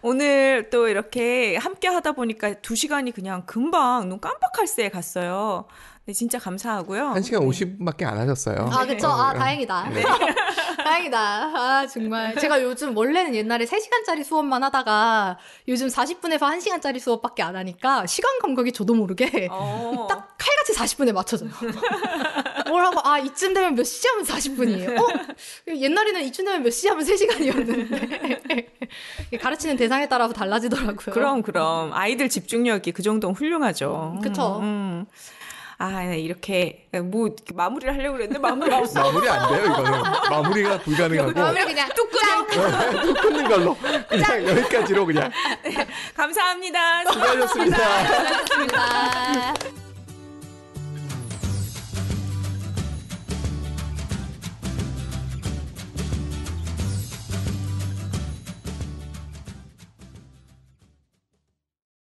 오늘 또 이렇게 함께 하다 보니까 두 시간이 그냥 금방 눈 깜빡할 새에 갔어요. 네, 진짜 감사하고요. 1시간 50분밖에 안 하셨어요. 아, 그쵸. 아, 다행이다. 네. 다행이다. 아, 정말. 제가 요즘 원래는 옛날에 3시간짜리 수업만 하다가 요즘 40분에서 1시간짜리 수업밖에 안 하니까 시간 감각이 저도 모르게 어. 딱 칼같이 40분에 맞춰져요. 뭘 하고, 아, 이쯤 되면 몇시 하면 40분이에요. 어? 옛날에는 이쯤 되면 몇시 하면 3시간이었는데. 가르치는 대상에 따라서 달라지더라고요. 그럼, 그럼. 아이들 집중력이 그 정도는 훌륭하죠. 그쵸. 음. 음. 아, 네, 이렇게 네, 뭐 이렇게 마무리를 하려고 그랬는데 마무리가 없어. 마무리 안 돼요, 이거는. 마무리가 불가능하고. 마무리 그냥 뚝 끊어. 네, 뚝 끊는 걸로. 그냥 여기까지로 그냥. 네, 감사합니다. 수고하셨습니다. 수고하셨습니다.